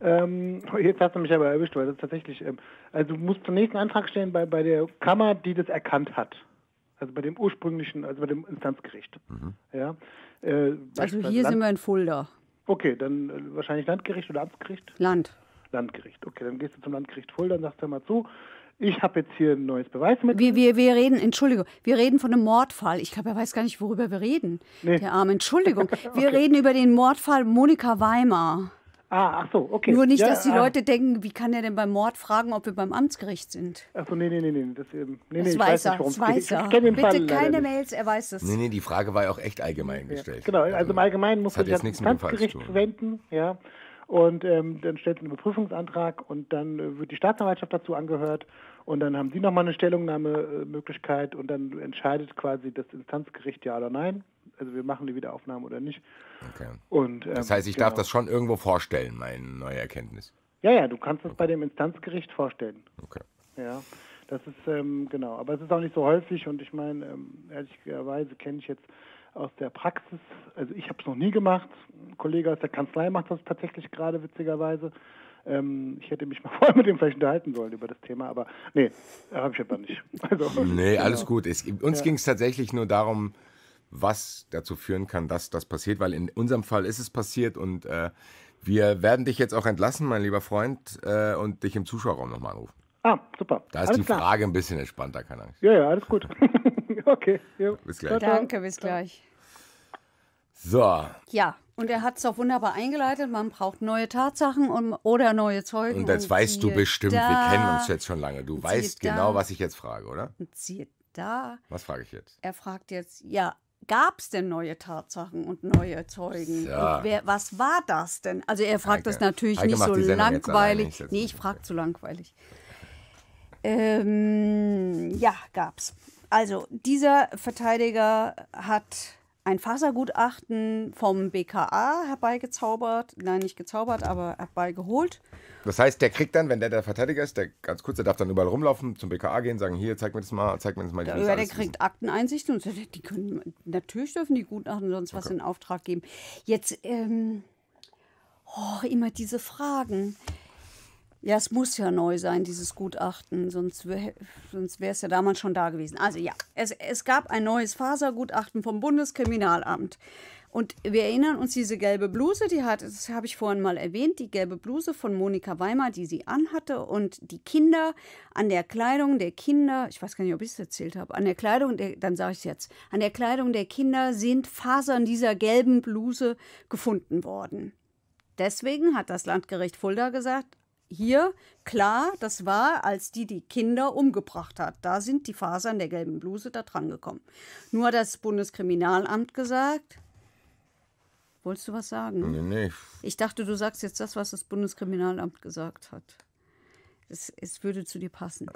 Ähm, jetzt hast du mich aber erwischt, weil das tatsächlich. Ähm, also du musst zunächst einen Antrag stellen bei, bei der Kammer, die das erkannt hat also bei dem ursprünglichen, also bei dem Instanzgericht. Mhm. Ja, äh, also hier Land sind wir in Fulda. Okay, dann äh, wahrscheinlich Landgericht oder Amtsgericht? Land. Landgericht, okay, dann gehst du zum Landgericht Fulda und sagst da mal zu, ich habe jetzt hier ein neues Beweismittel. Wir, wir, wir reden, Entschuldigung, wir reden von einem Mordfall. Ich glaube, er weiß gar nicht, worüber wir reden. Nee. Der Arme, Entschuldigung. Wir okay. reden über den Mordfall Monika Weimar. Ah, ach so, okay. Nur nicht, ja, dass die ah. Leute denken, wie kann er denn beim Mord fragen, ob wir beim Amtsgericht sind? Ach so, nee, nee, nee, nee. Das, nee, ähm, nee, das weiß, er, das weiß er. Ich, ich Bitte Fall keine Mails, er weiß das. Nee, nee, die Frage war ja auch echt allgemein ja. gestellt. Genau, also, also im Allgemeinen muss man sich ans Amtsgericht wenden, ja. Und ähm, dann stellt man einen Überprüfungsantrag und dann äh, wird die Staatsanwaltschaft dazu angehört. Und dann haben Sie nochmal eine Stellungnahmemöglichkeit und dann entscheidet quasi das Instanzgericht ja oder nein also wir machen die Wiederaufnahme oder nicht. Okay. Und, ähm, das heißt, ich genau. darf das schon irgendwo vorstellen, meine neue Erkenntnis. Ja, ja, du kannst es okay. bei dem Instanzgericht vorstellen. Okay. Ja, das ist ähm, genau, aber es ist auch nicht so häufig und ich meine, ähm, ehrlicherweise kenne ich jetzt aus der Praxis, also ich habe es noch nie gemacht, ein Kollege aus der Kanzlei macht das tatsächlich gerade witzigerweise. Ähm, ich hätte mich mal vorher mit dem vielleicht unterhalten sollen über das Thema, aber nee, habe ich aber nicht. Also, nee, alles genau. gut. Es, uns ja. ging es tatsächlich nur darum, was dazu führen kann, dass das passiert, weil in unserem Fall ist es passiert und äh, wir werden dich jetzt auch entlassen, mein lieber Freund, äh, und dich im Zuschauerraum nochmal anrufen. Ah, super. Da ist alles die klar. Frage ein bisschen entspannter, keine Angst. Ja, ja, alles gut. okay. Jo. Bis gleich. Danke, bis gleich. So. Ja, und er hat es auch wunderbar eingeleitet. Man braucht neue Tatsachen und, oder neue Zeugen. Und jetzt und weißt du bestimmt, da. wir kennen uns jetzt schon lange. Du weißt da. genau, was ich jetzt frage, oder? Und zieht da. Was frage ich jetzt? Er fragt jetzt, ja, gab es denn neue Tatsachen und neue Zeugen? Ja. Und wer, was war das denn? Also er fragt Heike. das natürlich Heike nicht so langweilig. nee, ich frage zu langweilig. Ähm, ja, gab's. Also dieser Verteidiger hat ein Fasergutachten vom BKA herbeigezaubert. Nein, nicht gezaubert, aber herbeigeholt. Das heißt, der kriegt dann, wenn der der Verteidiger ist, der ganz kurz, der darf dann überall rumlaufen, zum BKA gehen, sagen, hier, zeig mir das mal, zeig mir das mal. Ja, der kriegt wissen. Akteneinsicht und die können, natürlich dürfen die Gutachten sonst okay. was in Auftrag geben. Jetzt, ähm, oh, immer diese Fragen. Ja, es muss ja neu sein, dieses Gutachten, sonst, sonst wäre es ja damals schon da gewesen. Also ja, es, es gab ein neues Fasergutachten vom Bundeskriminalamt. Und wir erinnern uns, diese gelbe Bluse, die hat, das habe ich vorhin mal erwähnt, die gelbe Bluse von Monika Weimar, die sie anhatte und die Kinder an der Kleidung der Kinder, ich weiß gar nicht, ob ich es erzählt habe, an der Kleidung, der, dann sage ich es jetzt, an der Kleidung der Kinder sind Fasern dieser gelben Bluse gefunden worden. Deswegen hat das Landgericht Fulda gesagt, hier klar, das war, als die die Kinder umgebracht hat. Da sind die Fasern der gelben Bluse da dran gekommen. Nur hat das Bundeskriminalamt gesagt. Wolltest du was sagen? Nee, nee. Ich dachte, du sagst jetzt das, was das Bundeskriminalamt gesagt hat. Es, es würde zu dir passen.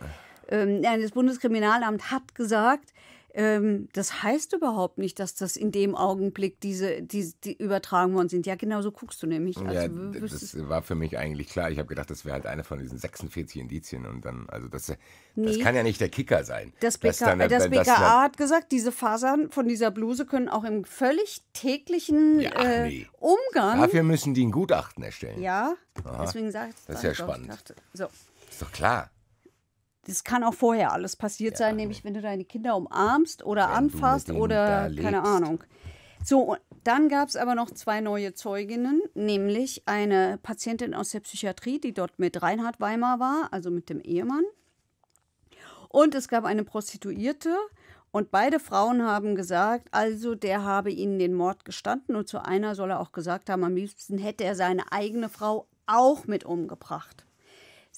Äh. Ähm, das Bundeskriminalamt hat gesagt, ähm, das heißt überhaupt nicht, dass das in dem Augenblick diese, die, die übertragen worden sind. Ja, genau so guckst du nämlich. Ja, also das war für mich eigentlich klar. Ich habe gedacht, das wäre halt eine von diesen 46 Indizien und dann, also das, das kann ja nicht der Kicker sein. Das, BK, dann, das dann, BKA dann, hat gesagt, diese Fasern von dieser Bluse können auch im völlig täglichen ja, äh, nee. Umgang. Dafür müssen die ein Gutachten erstellen. Ja, Aha. deswegen sagt Das ist ja spannend. Dachte, so. Ist doch klar. Das kann auch vorher alles passiert ja. sein, nämlich wenn du deine Kinder umarmst oder wenn anfasst oder keine Ahnung. So, dann gab es aber noch zwei neue Zeuginnen, nämlich eine Patientin aus der Psychiatrie, die dort mit Reinhard Weimar war, also mit dem Ehemann. Und es gab eine Prostituierte. Und beide Frauen haben gesagt, also der habe ihnen den Mord gestanden. Und zu einer soll er auch gesagt haben, am liebsten hätte er seine eigene Frau auch mit umgebracht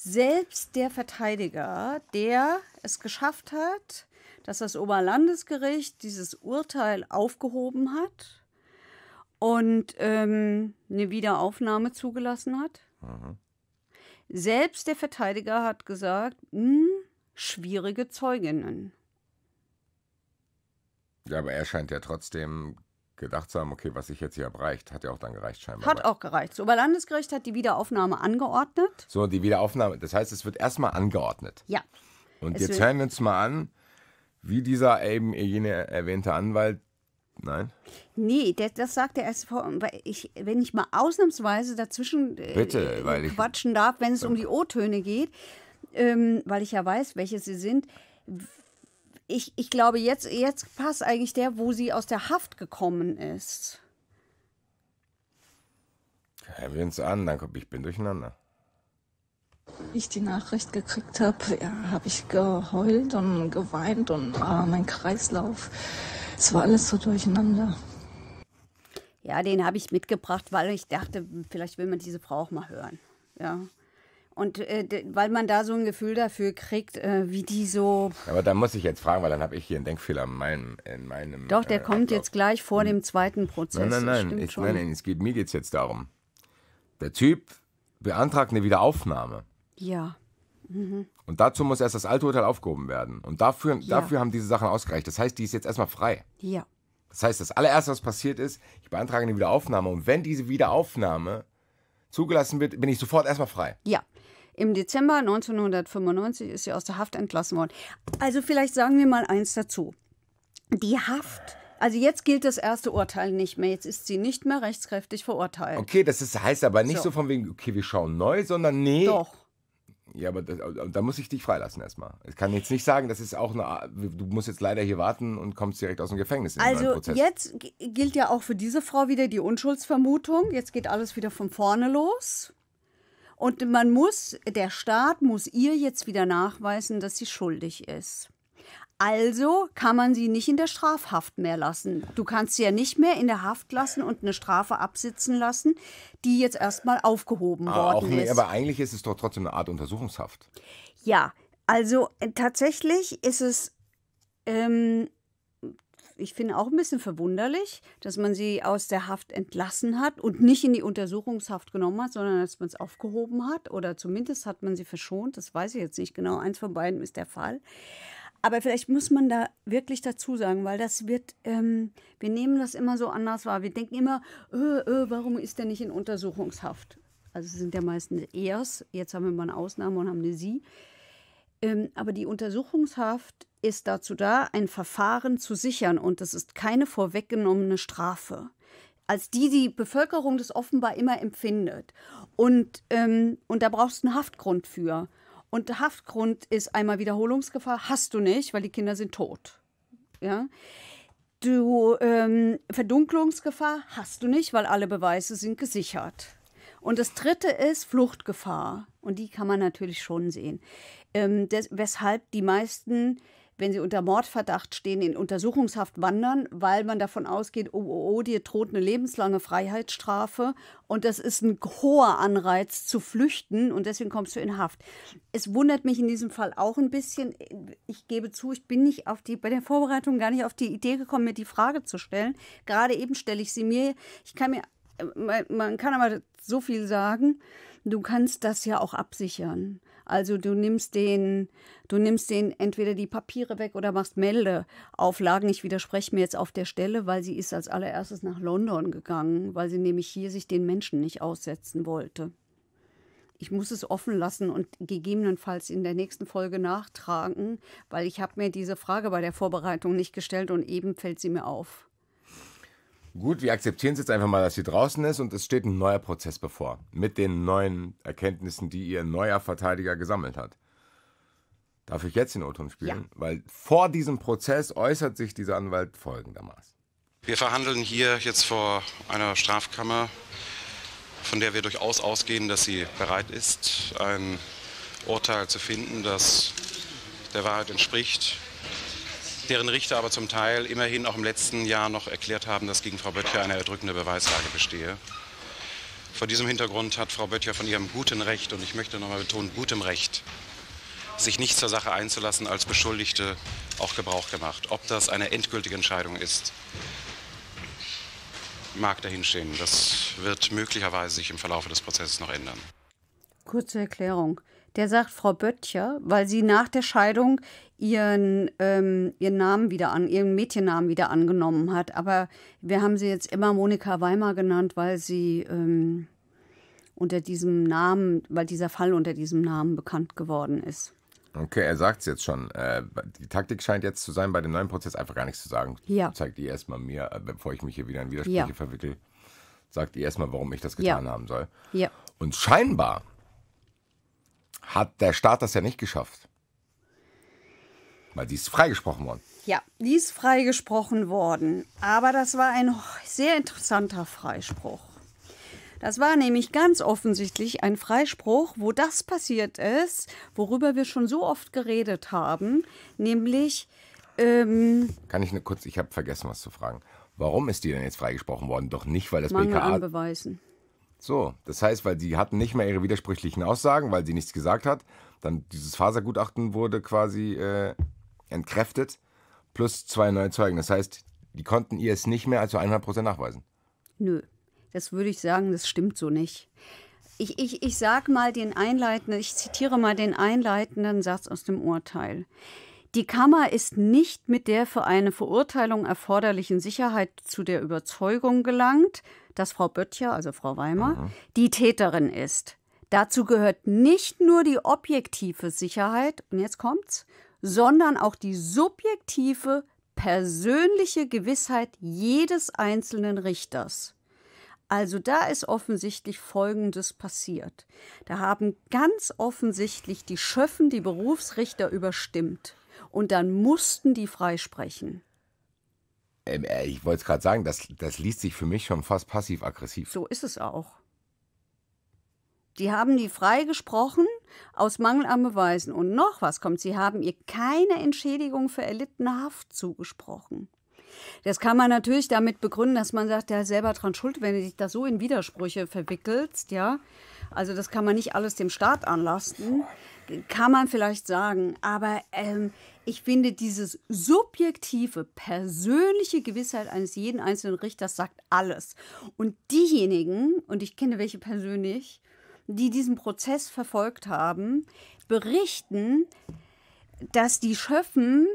selbst der Verteidiger, der es geschafft hat, dass das Oberlandesgericht dieses Urteil aufgehoben hat und ähm, eine Wiederaufnahme zugelassen hat. Aha. Mhm. Selbst der Verteidiger hat gesagt, mh, hm, schwierige Zeuginnen. Ja, aber er scheint ja trotzdem gedacht zu haben, okay, was ich jetzt hier habe, reicht. Hat ja auch dann gereicht scheinbar. Hat ne? auch gereicht. Das Oberlandesgericht hat die Wiederaufnahme angeordnet. So, die Wiederaufnahme, das heißt, es wird erstmal angeordnet. Ja. Und es jetzt hören wir uns mal an, wie dieser eben jene erwähnte Anwalt Nein? Nee, das, das sagt er erst vor, weil ich, wenn ich mal ausnahmsweise dazwischen äh, Bitte, quatschen darf, wenn es um die O-Töne geht, ähm, weil ich ja weiß, welche sie sind ich, ich glaube, jetzt, jetzt passt eigentlich der, wo sie aus der Haft gekommen ist. Hören wir uns an, dann komm, ich bin durcheinander. Wie ich die Nachricht gekriegt habe, ja, habe ich geheult und geweint und ah, mein Kreislauf. Es war alles so durcheinander. Ja, den habe ich mitgebracht, weil ich dachte, vielleicht will man diese Frau auch mal hören. Ja. Und äh, weil man da so ein Gefühl dafür kriegt, äh, wie die so. Aber da muss ich jetzt fragen, weil dann habe ich hier einen Denkfehler in meinem. In meinem Doch, der äh, kommt Ablauf. jetzt gleich vor hm. dem zweiten Prozess. Nein, nein, nein. Ich, nein, nein es geht, mir geht es jetzt darum. Der Typ beantragt eine Wiederaufnahme. Ja. Mhm. Und dazu muss erst das alte Urteil aufgehoben werden. Und dafür, ja. dafür haben diese Sachen ausgereicht. Das heißt, die ist jetzt erstmal frei. Ja. Das heißt, das allererste, was passiert ist, ich beantrage eine Wiederaufnahme. Und wenn diese Wiederaufnahme zugelassen wird, bin ich sofort erstmal frei. Ja, im Dezember 1995 ist sie aus der Haft entlassen worden. Also vielleicht sagen wir mal eins dazu. Die Haft also jetzt gilt das erste Urteil nicht mehr. Jetzt ist sie nicht mehr rechtskräftig verurteilt. Okay, das ist, heißt aber nicht so, so von wegen, okay, wir schauen neu, sondern nee. Doch. Ja, aber das, da muss ich dich freilassen erstmal. Ich kann jetzt nicht sagen, das ist auch eine. Du musst jetzt leider hier warten und kommst direkt aus dem Gefängnis. In also Prozess. jetzt gilt ja auch für diese Frau wieder die Unschuldsvermutung. Jetzt geht alles wieder von vorne los. Und man muss, der Staat muss ihr jetzt wieder nachweisen, dass sie schuldig ist. Also kann man sie nicht in der Strafhaft mehr lassen. Du kannst sie ja nicht mehr in der Haft lassen und eine Strafe absitzen lassen, die jetzt erstmal aufgehoben ah, worden nicht, ist. Aber eigentlich ist es doch trotzdem eine Art Untersuchungshaft. Ja, also äh, tatsächlich ist es ähm, ich finde auch ein bisschen verwunderlich, dass man sie aus der Haft entlassen hat und nicht in die Untersuchungshaft genommen hat, sondern dass man es aufgehoben hat oder zumindest hat man sie verschont. Das weiß ich jetzt nicht genau. Eins von beiden ist der Fall. Aber vielleicht muss man da wirklich dazu sagen, weil das wird, ähm, wir nehmen das immer so anders wahr. Wir denken immer, ö, äh, ö, äh, warum ist der nicht in Untersuchungshaft? Also sind ja meistens Ers, jetzt haben wir mal eine Ausnahme und haben eine Sie. Ähm, aber die Untersuchungshaft ist dazu da, ein Verfahren zu sichern und das ist keine vorweggenommene Strafe, als die die Bevölkerung das offenbar immer empfindet. Und, ähm, und da brauchst du einen Haftgrund für. Und der Haftgrund ist einmal Wiederholungsgefahr, hast du nicht, weil die Kinder sind tot. Ja? Du ähm, Verdunklungsgefahr hast du nicht, weil alle Beweise sind gesichert. Und das dritte ist Fluchtgefahr. Und die kann man natürlich schon sehen. Ähm, des, weshalb die meisten wenn sie unter Mordverdacht stehen, in Untersuchungshaft wandern, weil man davon ausgeht, oh, oh, oh, dir droht eine lebenslange Freiheitsstrafe und das ist ein hoher Anreiz zu flüchten und deswegen kommst du in Haft. Es wundert mich in diesem Fall auch ein bisschen. Ich gebe zu, ich bin nicht auf die, bei der Vorbereitung gar nicht auf die Idee gekommen, mir die Frage zu stellen. Gerade eben stelle ich sie mir. Ich kann mir, äh, man kann aber so viel sagen. Du kannst das ja auch absichern. Also du nimmst den, du nimmst den entweder die Papiere weg oder machst Meldeauflagen. Ich widerspreche mir jetzt auf der Stelle, weil sie ist als allererstes nach London gegangen, weil sie nämlich hier sich den Menschen nicht aussetzen wollte. Ich muss es offen lassen und gegebenenfalls in der nächsten Folge nachtragen, weil ich habe mir diese Frage bei der Vorbereitung nicht gestellt und eben fällt sie mir auf. Gut, wir akzeptieren es jetzt einfach mal, dass sie draußen ist und es steht ein neuer Prozess bevor. Mit den neuen Erkenntnissen, die ihr neuer Verteidiger gesammelt hat. Darf ich jetzt den o spielen? Ja. Weil vor diesem Prozess äußert sich dieser Anwalt folgendermaßen. Wir verhandeln hier jetzt vor einer Strafkammer, von der wir durchaus ausgehen, dass sie bereit ist, ein Urteil zu finden, das der Wahrheit entspricht deren Richter aber zum Teil immerhin auch im letzten Jahr noch erklärt haben, dass gegen Frau Böttcher eine erdrückende Beweislage bestehe. Vor diesem Hintergrund hat Frau Böttcher von ihrem guten Recht, und ich möchte nochmal betonen, gutem Recht, sich nicht zur Sache einzulassen, als Beschuldigte auch Gebrauch gemacht. Ob das eine endgültige Entscheidung ist, mag dahinstehen. Das wird möglicherweise sich im Verlauf des Prozesses noch ändern. Kurze Erklärung. Der sagt Frau Böttcher, weil sie nach der Scheidung ihren, ähm, ihren Namen wieder an, ihren Mädchennamen wieder angenommen hat. Aber wir haben sie jetzt immer Monika Weimar genannt, weil sie ähm, unter diesem Namen, weil dieser Fall unter diesem Namen bekannt geworden ist. Okay, er sagt es jetzt schon. Äh, die Taktik scheint jetzt zu sein, bei dem neuen Prozess einfach gar nichts zu sagen. Ja. Zeigt ihr erstmal mir, äh, bevor ich mich hier wieder in Widersprüche ja. verwickle, sagt ihr erstmal, warum ich das getan ja. haben soll. Ja. Und scheinbar hat der Staat das ja nicht geschafft weil die ist freigesprochen worden. Ja, die ist freigesprochen worden. Aber das war ein sehr interessanter Freispruch. Das war nämlich ganz offensichtlich ein Freispruch, wo das passiert ist, worüber wir schon so oft geredet haben, nämlich. Ähm, Kann ich nur kurz, ich habe vergessen, was zu fragen. Warum ist die denn jetzt freigesprochen worden? Doch nicht, weil das Mangel BKA. An Beweisen. So, das heißt, weil sie hatten nicht mehr ihre widersprüchlichen Aussagen, weil sie nichts gesagt hat. Dann dieses Fasergutachten wurde quasi äh, entkräftet plus zwei neue Zeugen. Das heißt, die konnten ihr es nicht mehr als zu 100 Prozent nachweisen. Nö, das würde ich sagen, das stimmt so nicht. Ich, ich, ich sage mal den einleitenden, ich zitiere mal den einleitenden Satz aus dem Urteil. Die Kammer ist nicht mit der für eine Verurteilung erforderlichen Sicherheit zu der Überzeugung gelangt, dass Frau Böttcher, also Frau Weimer, mhm. die Täterin ist. Dazu gehört nicht nur die objektive Sicherheit, und jetzt kommt's, sondern auch die subjektive, persönliche Gewissheit jedes einzelnen Richters. Also da ist offensichtlich Folgendes passiert. Da haben ganz offensichtlich die Schöffen die Berufsrichter überstimmt und dann mussten die freisprechen. Ähm, äh, ich wollte es gerade sagen, das, das liest sich für mich schon fast passiv-aggressiv. So ist es auch. Die haben die freigesprochen aus Mangel an Beweisen. Und noch was kommt, sie haben ihr keine Entschädigung für erlittene Haft zugesprochen. Das kann man natürlich damit begründen, dass man sagt, der ist selber dran schuld, wenn du dich da so in Widersprüche verwickelst, ja. Also das kann man nicht alles dem Staat anlasten, kann man vielleicht sagen. Aber ähm, ich finde, dieses subjektive, persönliche Gewissheit eines jeden einzelnen Richters sagt alles. Und diejenigen, und ich kenne welche persönlich, die diesen Prozess verfolgt haben, berichten, dass die Schöffen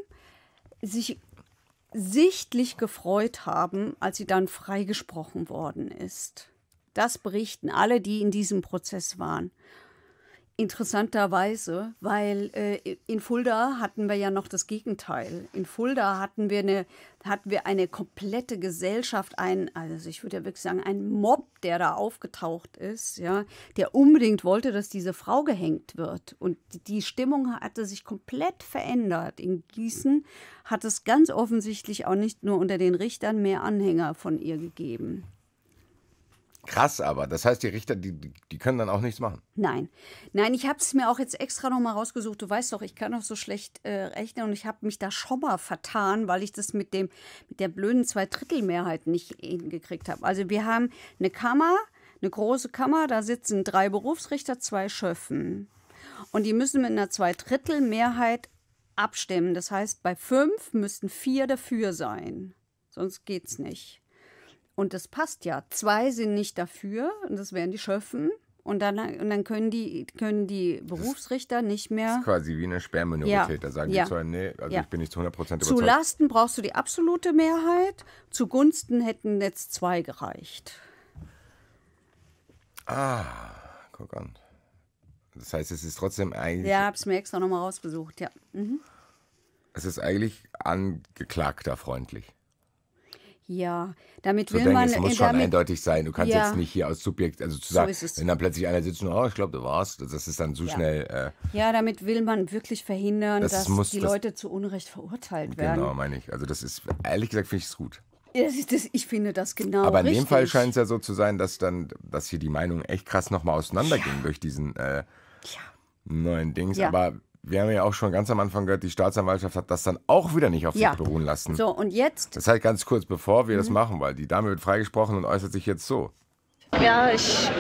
sich sichtlich gefreut haben, als sie dann freigesprochen worden ist. Das berichten alle, die in diesem Prozess waren. Interessanterweise, weil äh, in Fulda hatten wir ja noch das Gegenteil. In Fulda hatten wir eine, hatten wir eine komplette Gesellschaft, ein, also ich würde ja wirklich sagen, ein Mob, der da aufgetaucht ist, ja, der unbedingt wollte, dass diese Frau gehängt wird. Und die Stimmung hatte sich komplett verändert. In Gießen hat es ganz offensichtlich auch nicht nur unter den Richtern mehr Anhänger von ihr gegeben. Krass aber. Das heißt, die Richter, die, die können dann auch nichts machen. Nein. Nein, ich habe es mir auch jetzt extra nochmal rausgesucht. Du weißt doch, ich kann doch so schlecht äh, rechnen und ich habe mich da schon mal vertan, weil ich das mit, dem, mit der blöden Zweidrittelmehrheit nicht hingekriegt habe. Also wir haben eine Kammer, eine große Kammer, da sitzen drei Berufsrichter, zwei Schöffen. Und die müssen mit einer Zweidrittelmehrheit abstimmen. Das heißt, bei fünf müssten vier dafür sein. Sonst geht's nicht. Und das passt ja. Zwei sind nicht dafür, und das wären die Schöffen. Und dann, und dann können, die, können die Berufsrichter nicht mehr. Das ist quasi wie eine Sperrminorität. Ja. Da sagen ja. die zwei, nee, also ja. ich bin nicht zu 100% überzeugt. Zu Lasten brauchst du die absolute Mehrheit. Zugunsten hätten jetzt zwei gereicht. Ah, guck an. Das heißt, es ist trotzdem eigentlich. Ja, hab's mir extra nochmal rausgesucht, ja. Mhm. Es ist eigentlich angeklagter freundlich. Ja, damit will denken, man. Es muss äh, schon eindeutig sein. Du kannst ja. jetzt nicht hier aus Subjekt, also zu sagen, so wenn dann plötzlich einer sitzt und oh, ich glaube, du warst, das ist dann zu ja. schnell. Äh, ja, damit will man wirklich verhindern, das dass muss, die das Leute zu Unrecht verurteilt werden. Genau, meine ich. Also das ist ehrlich gesagt finde ich es gut. Das ist das, ich finde das genau. Aber in richtig. dem Fall scheint es ja so zu sein, dass dann, dass hier die Meinungen echt krass nochmal auseinanderging ja. durch diesen äh, neuen Dings. Aber wir haben ja auch schon ganz am Anfang gehört, die Staatsanwaltschaft hat das dann auch wieder nicht auf ja. beruhen lassen. So, und jetzt? Das heißt ganz kurz, bevor wir mhm. das machen, weil die Dame wird freigesprochen und äußert sich jetzt so. Ja, ich,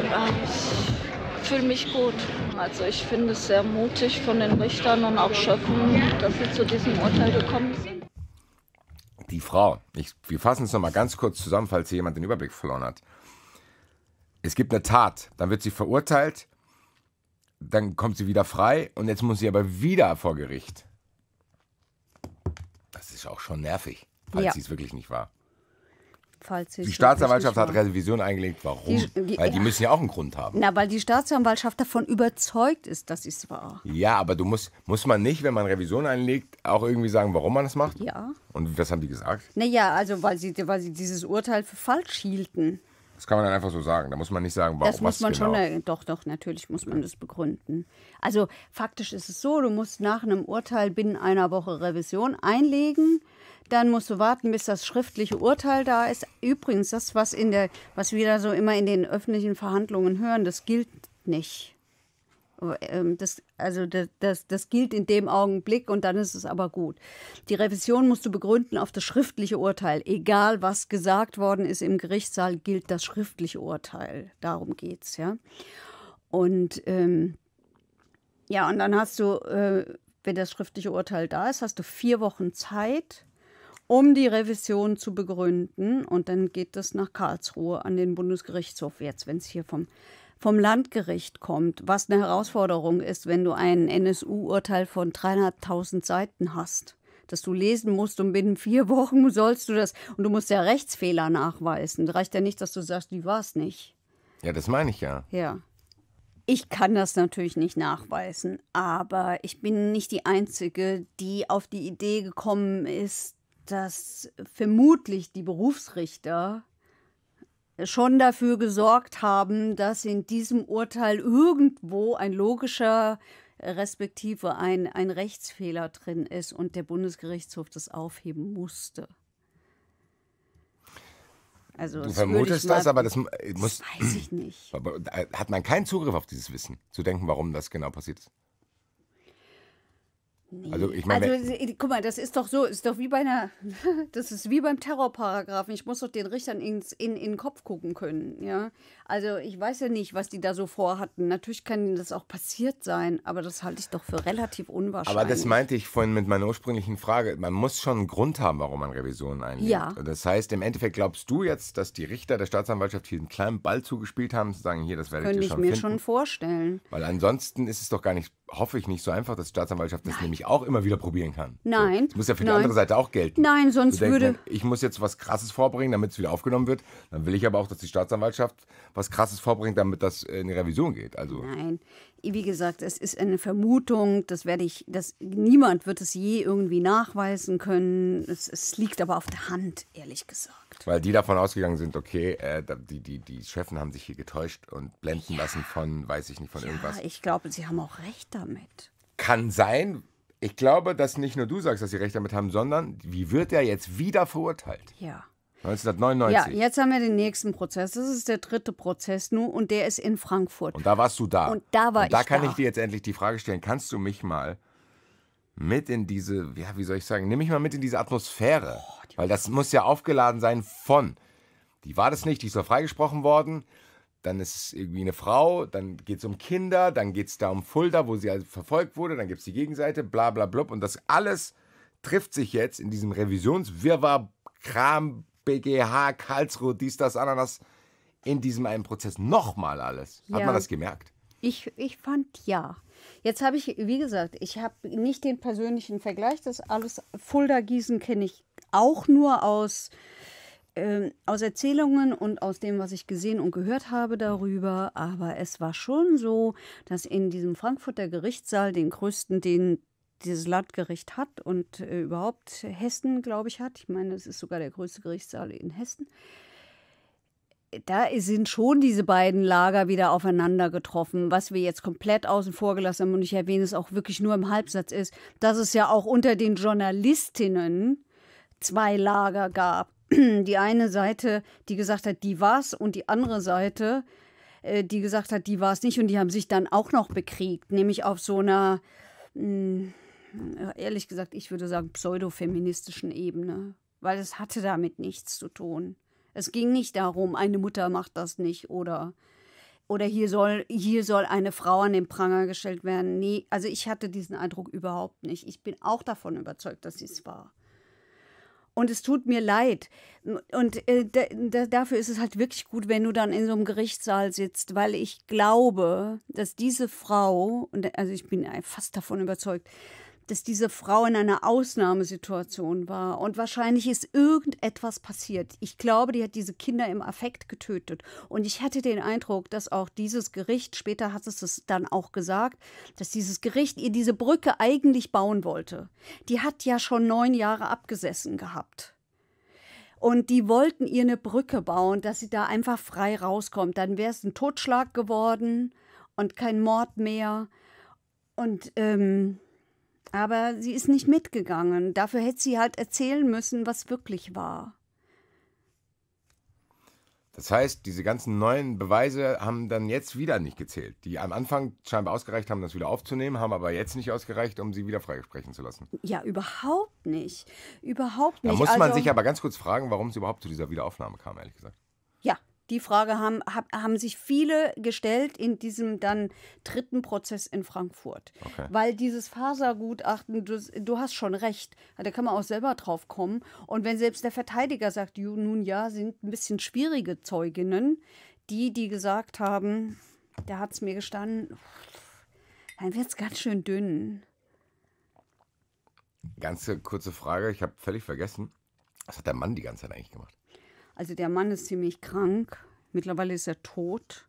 ich fühle mich gut. Also ich finde es sehr mutig von den Richtern und auch Schöffen, dass sie zu diesem Urteil gekommen sind. Die Frau, ich, wir fassen es nochmal ganz kurz zusammen, falls hier jemand den Überblick verloren hat. Es gibt eine Tat, dann wird sie verurteilt dann kommt sie wieder frei und jetzt muss sie aber wieder vor Gericht. Das ist auch schon nervig, falls ja. sie es wirklich nicht war. Falls die Staatsanwaltschaft hat Revision eingelegt. Warum? Die, die, weil die müssen ja auch einen Grund haben. Na, weil die Staatsanwaltschaft davon überzeugt ist, dass es war. Ja, aber du musst, muss man nicht, wenn man Revision einlegt, auch irgendwie sagen, warum man das macht? Ja. Und was haben die gesagt? Naja, also weil sie, weil sie dieses Urteil für falsch hielten. Das kann man dann einfach so sagen. Da muss man nicht sagen, warum. Das muss man genau. schon, doch, doch, natürlich muss man das begründen. Also faktisch ist es so, du musst nach einem Urteil binnen einer Woche Revision einlegen. Dann musst du warten, bis das schriftliche Urteil da ist. Übrigens, das, was, in der, was wir da so immer in den öffentlichen Verhandlungen hören, das gilt nicht. Ähm, das, also das, das, das, gilt in dem Augenblick und dann ist es aber gut. Die Revision musst du begründen auf das schriftliche Urteil. Egal, was gesagt worden ist im Gerichtssaal, gilt das schriftliche Urteil. Darum geht's, ja. Und ähm, ja, und dann hast du, äh, wenn das schriftliche Urteil da ist, hast du vier Wochen Zeit, um die Revision zu begründen. Und dann geht das nach Karlsruhe an den Bundesgerichtshof jetzt, wenn es hier vom vom Landgericht kommt, was eine Herausforderung ist, wenn du ein NSU-Urteil von 300.000 Seiten hast, dass du lesen musst und binnen vier Wochen sollst du das und du musst ja Rechtsfehler nachweisen. Reicht ja nicht, dass du sagst, die war es nicht. Ja, das meine ich ja. Ja. Ich kann das natürlich nicht nachweisen, aber ich bin nicht die Einzige, die auf die Idee gekommen ist, dass vermutlich die Berufsrichter schon dafür gesorgt haben, dass in diesem Urteil irgendwo ein logischer respektive ein, ein Rechtsfehler drin ist und der Bundesgerichtshof das aufheben musste. Also, du vermutest das, aber das, muss. Das weiß ich nicht. Äh, hat man keinen Zugriff auf dieses Wissen, zu denken, warum das genau passiert ist? Also ich meine, also, guck mal, das ist doch so, ist doch wie bei einer, das ist wie beim Terrorparagraphen. Ich muss doch den Richtern ins, in, in den Kopf gucken können, ja. Also ich weiß ja nicht, was die da so vorhatten. Natürlich kann das auch passiert sein, aber das halte ich doch für relativ unwahrscheinlich. Aber das meinte ich vorhin mit meiner ursprünglichen Frage. Man muss schon einen Grund haben, warum man Revisionen einlegt. Ja. Das heißt, im Endeffekt glaubst du jetzt, dass die Richter der Staatsanwaltschaft hier einen kleinen Ball zugespielt haben, zu sagen, hier, das werdet Könnte ihr schon Könnte ich mir finden. schon vorstellen. Weil ansonsten ist es doch gar nicht, hoffe ich, nicht so einfach, dass die Staatsanwaltschaft das Nein. nämlich auch immer wieder probieren kann. Nein. das muss ja für die andere Seite auch gelten. Nein, sonst denken, würde... Ich muss jetzt was Krasses vorbringen, damit es wieder aufgenommen wird. Dann will ich aber auch, dass die Staatsanwaltschaft was Krasses vorbringt, damit das äh, in die Revision geht. Also. Nein, wie gesagt, es ist eine Vermutung, das werde ich, das, niemand wird es je irgendwie nachweisen können. Es, es liegt aber auf der Hand, ehrlich gesagt. Weil die davon ausgegangen sind, okay, äh, die, die, die Chefen haben sich hier getäuscht und blenden ja. lassen von, weiß ich nicht, von ja, irgendwas. Ich glaube, sie haben auch recht damit. Kann sein. Ich glaube, dass nicht nur du sagst, dass sie recht damit haben, sondern wie wird er jetzt wieder verurteilt? Ja. 1999. Ja, jetzt haben wir den nächsten Prozess. Das ist der dritte Prozess nun und der ist in Frankfurt. Und da warst du da. Und da war und da ich da. kann ich dir jetzt endlich die Frage stellen, kannst du mich mal mit in diese, ja, wie soll ich sagen, nimm mich mal mit in diese Atmosphäre. Oh, weil das muss ja aufgeladen sein von. Die war das nicht, die ist doch freigesprochen worden. Dann ist es irgendwie eine Frau, dann geht es um Kinder, dann geht es da um Fulda, wo sie also verfolgt wurde, dann gibt es die Gegenseite, bla bla blub. Und das alles trifft sich jetzt in diesem Revisionswirrwarr, Kram, BGH Karlsruhe, dies, das, Ananas. In diesem einen Prozess nochmal alles. Hat man das gemerkt? Ich, ich fand ja. Jetzt habe ich, wie gesagt, ich habe nicht den persönlichen Vergleich. Das alles Fulda-Gießen kenne ich auch nur aus, äh, aus Erzählungen und aus dem, was ich gesehen und gehört habe darüber. Aber es war schon so, dass in diesem Frankfurter Gerichtssaal den größten, den dieses Landgericht hat und äh, überhaupt Hessen, glaube ich, hat. Ich meine, es ist sogar der größte Gerichtssaal in Hessen. Da sind schon diese beiden Lager wieder aufeinander getroffen. Was wir jetzt komplett außen vor gelassen haben, und ich erwähne es auch wirklich nur im Halbsatz, ist, dass es ja auch unter den Journalistinnen zwei Lager gab. Die eine Seite, die gesagt hat, die war's, und die andere Seite, äh, die gesagt hat, die war es nicht und die haben sich dann auch noch bekriegt, nämlich auf so einer mh, hm, ehrlich gesagt, ich würde sagen, pseudofeministischen Ebene, weil es hatte damit nichts zu tun. Es ging nicht darum, eine Mutter macht das nicht oder oder hier soll, hier soll eine Frau an den Pranger gestellt werden. Nee, also ich hatte diesen Eindruck überhaupt nicht. Ich bin auch davon überzeugt, dass sie es war. Und es tut mir leid. Und äh, dafür ist es halt wirklich gut, wenn du dann in so einem Gerichtssaal sitzt, weil ich glaube, dass diese Frau, und also ich bin fast davon überzeugt, dass diese Frau in einer Ausnahmesituation war und wahrscheinlich ist irgendetwas passiert. Ich glaube, die hat diese Kinder im Affekt getötet und ich hatte den Eindruck, dass auch dieses Gericht, später hat es es dann auch gesagt, dass dieses Gericht ihr diese Brücke eigentlich bauen wollte. Die hat ja schon neun Jahre abgesessen gehabt. Und die wollten ihr eine Brücke bauen, dass sie da einfach frei rauskommt. Dann wäre es ein Totschlag geworden und kein Mord mehr. Und ähm, aber sie ist nicht mitgegangen. Dafür hätte sie halt erzählen müssen, was wirklich war. Das heißt, diese ganzen neuen Beweise haben dann jetzt wieder nicht gezählt. Die am Anfang scheinbar ausgereicht haben, das wieder aufzunehmen, haben aber jetzt nicht ausgereicht, um sie wieder freisprechen zu lassen. Ja, überhaupt nicht. Überhaupt nicht. Da muss also, man sich aber ganz kurz fragen, warum es überhaupt zu dieser Wiederaufnahme kam, ehrlich gesagt die Frage haben, haben sich viele gestellt in diesem dann dritten Prozess in Frankfurt. Okay. Weil dieses Fasergutachten, du, du, hast schon recht, da kann man auch selber drauf kommen. Und wenn selbst der Verteidiger sagt, nun ja, sind ein bisschen schwierige Zeuginnen, die, die gesagt haben, der hat es mir gestanden, dann wird es ganz schön dünn. Ganz kurze Frage, ich habe völlig vergessen. Was hat der Mann die ganze Zeit eigentlich gemacht? Also der Mann ist ziemlich krank. Mittlerweile ist er tot.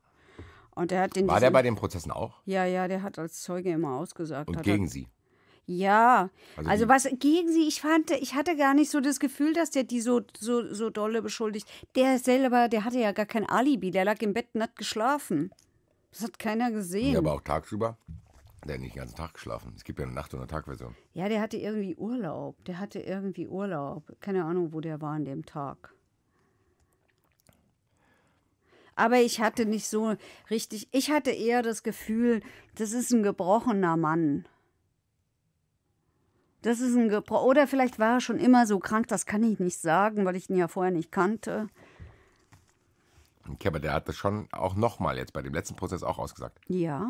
Und er hat den War der bei den Prozessen auch? Ja, ja, der hat als Zeuge immer ausgesagt. Und gegen er, sie? Ja, also, also, was gegen sie, ich fand, ich hatte gar nicht so das Gefühl, dass der die so, so, so dolle beschuldigt. Der selber, der hatte ja gar kein Alibi, der lag im Bett und hat geschlafen. Das hat keiner gesehen. Ja, aber auch tagsüber. Der hat nicht den ganzen Tag geschlafen. Es gibt ja eine Nacht- und eine Tagversion. Ja, der hatte irgendwie Urlaub. Der hatte irgendwie Urlaub. Keine Ahnung, wo der war an dem Tag. Aber ich hatte nicht so richtig, ich hatte eher das Gefühl, das ist ein gebrochener Mann. Das ist ein gebrochener, oder vielleicht war er schon immer so krank, das kann ich nicht sagen, weil ich ihn ja vorher nicht kannte. Okay, aber der hat das schon auch nochmal jetzt bei dem letzten Prozess auch ausgesagt. Ja.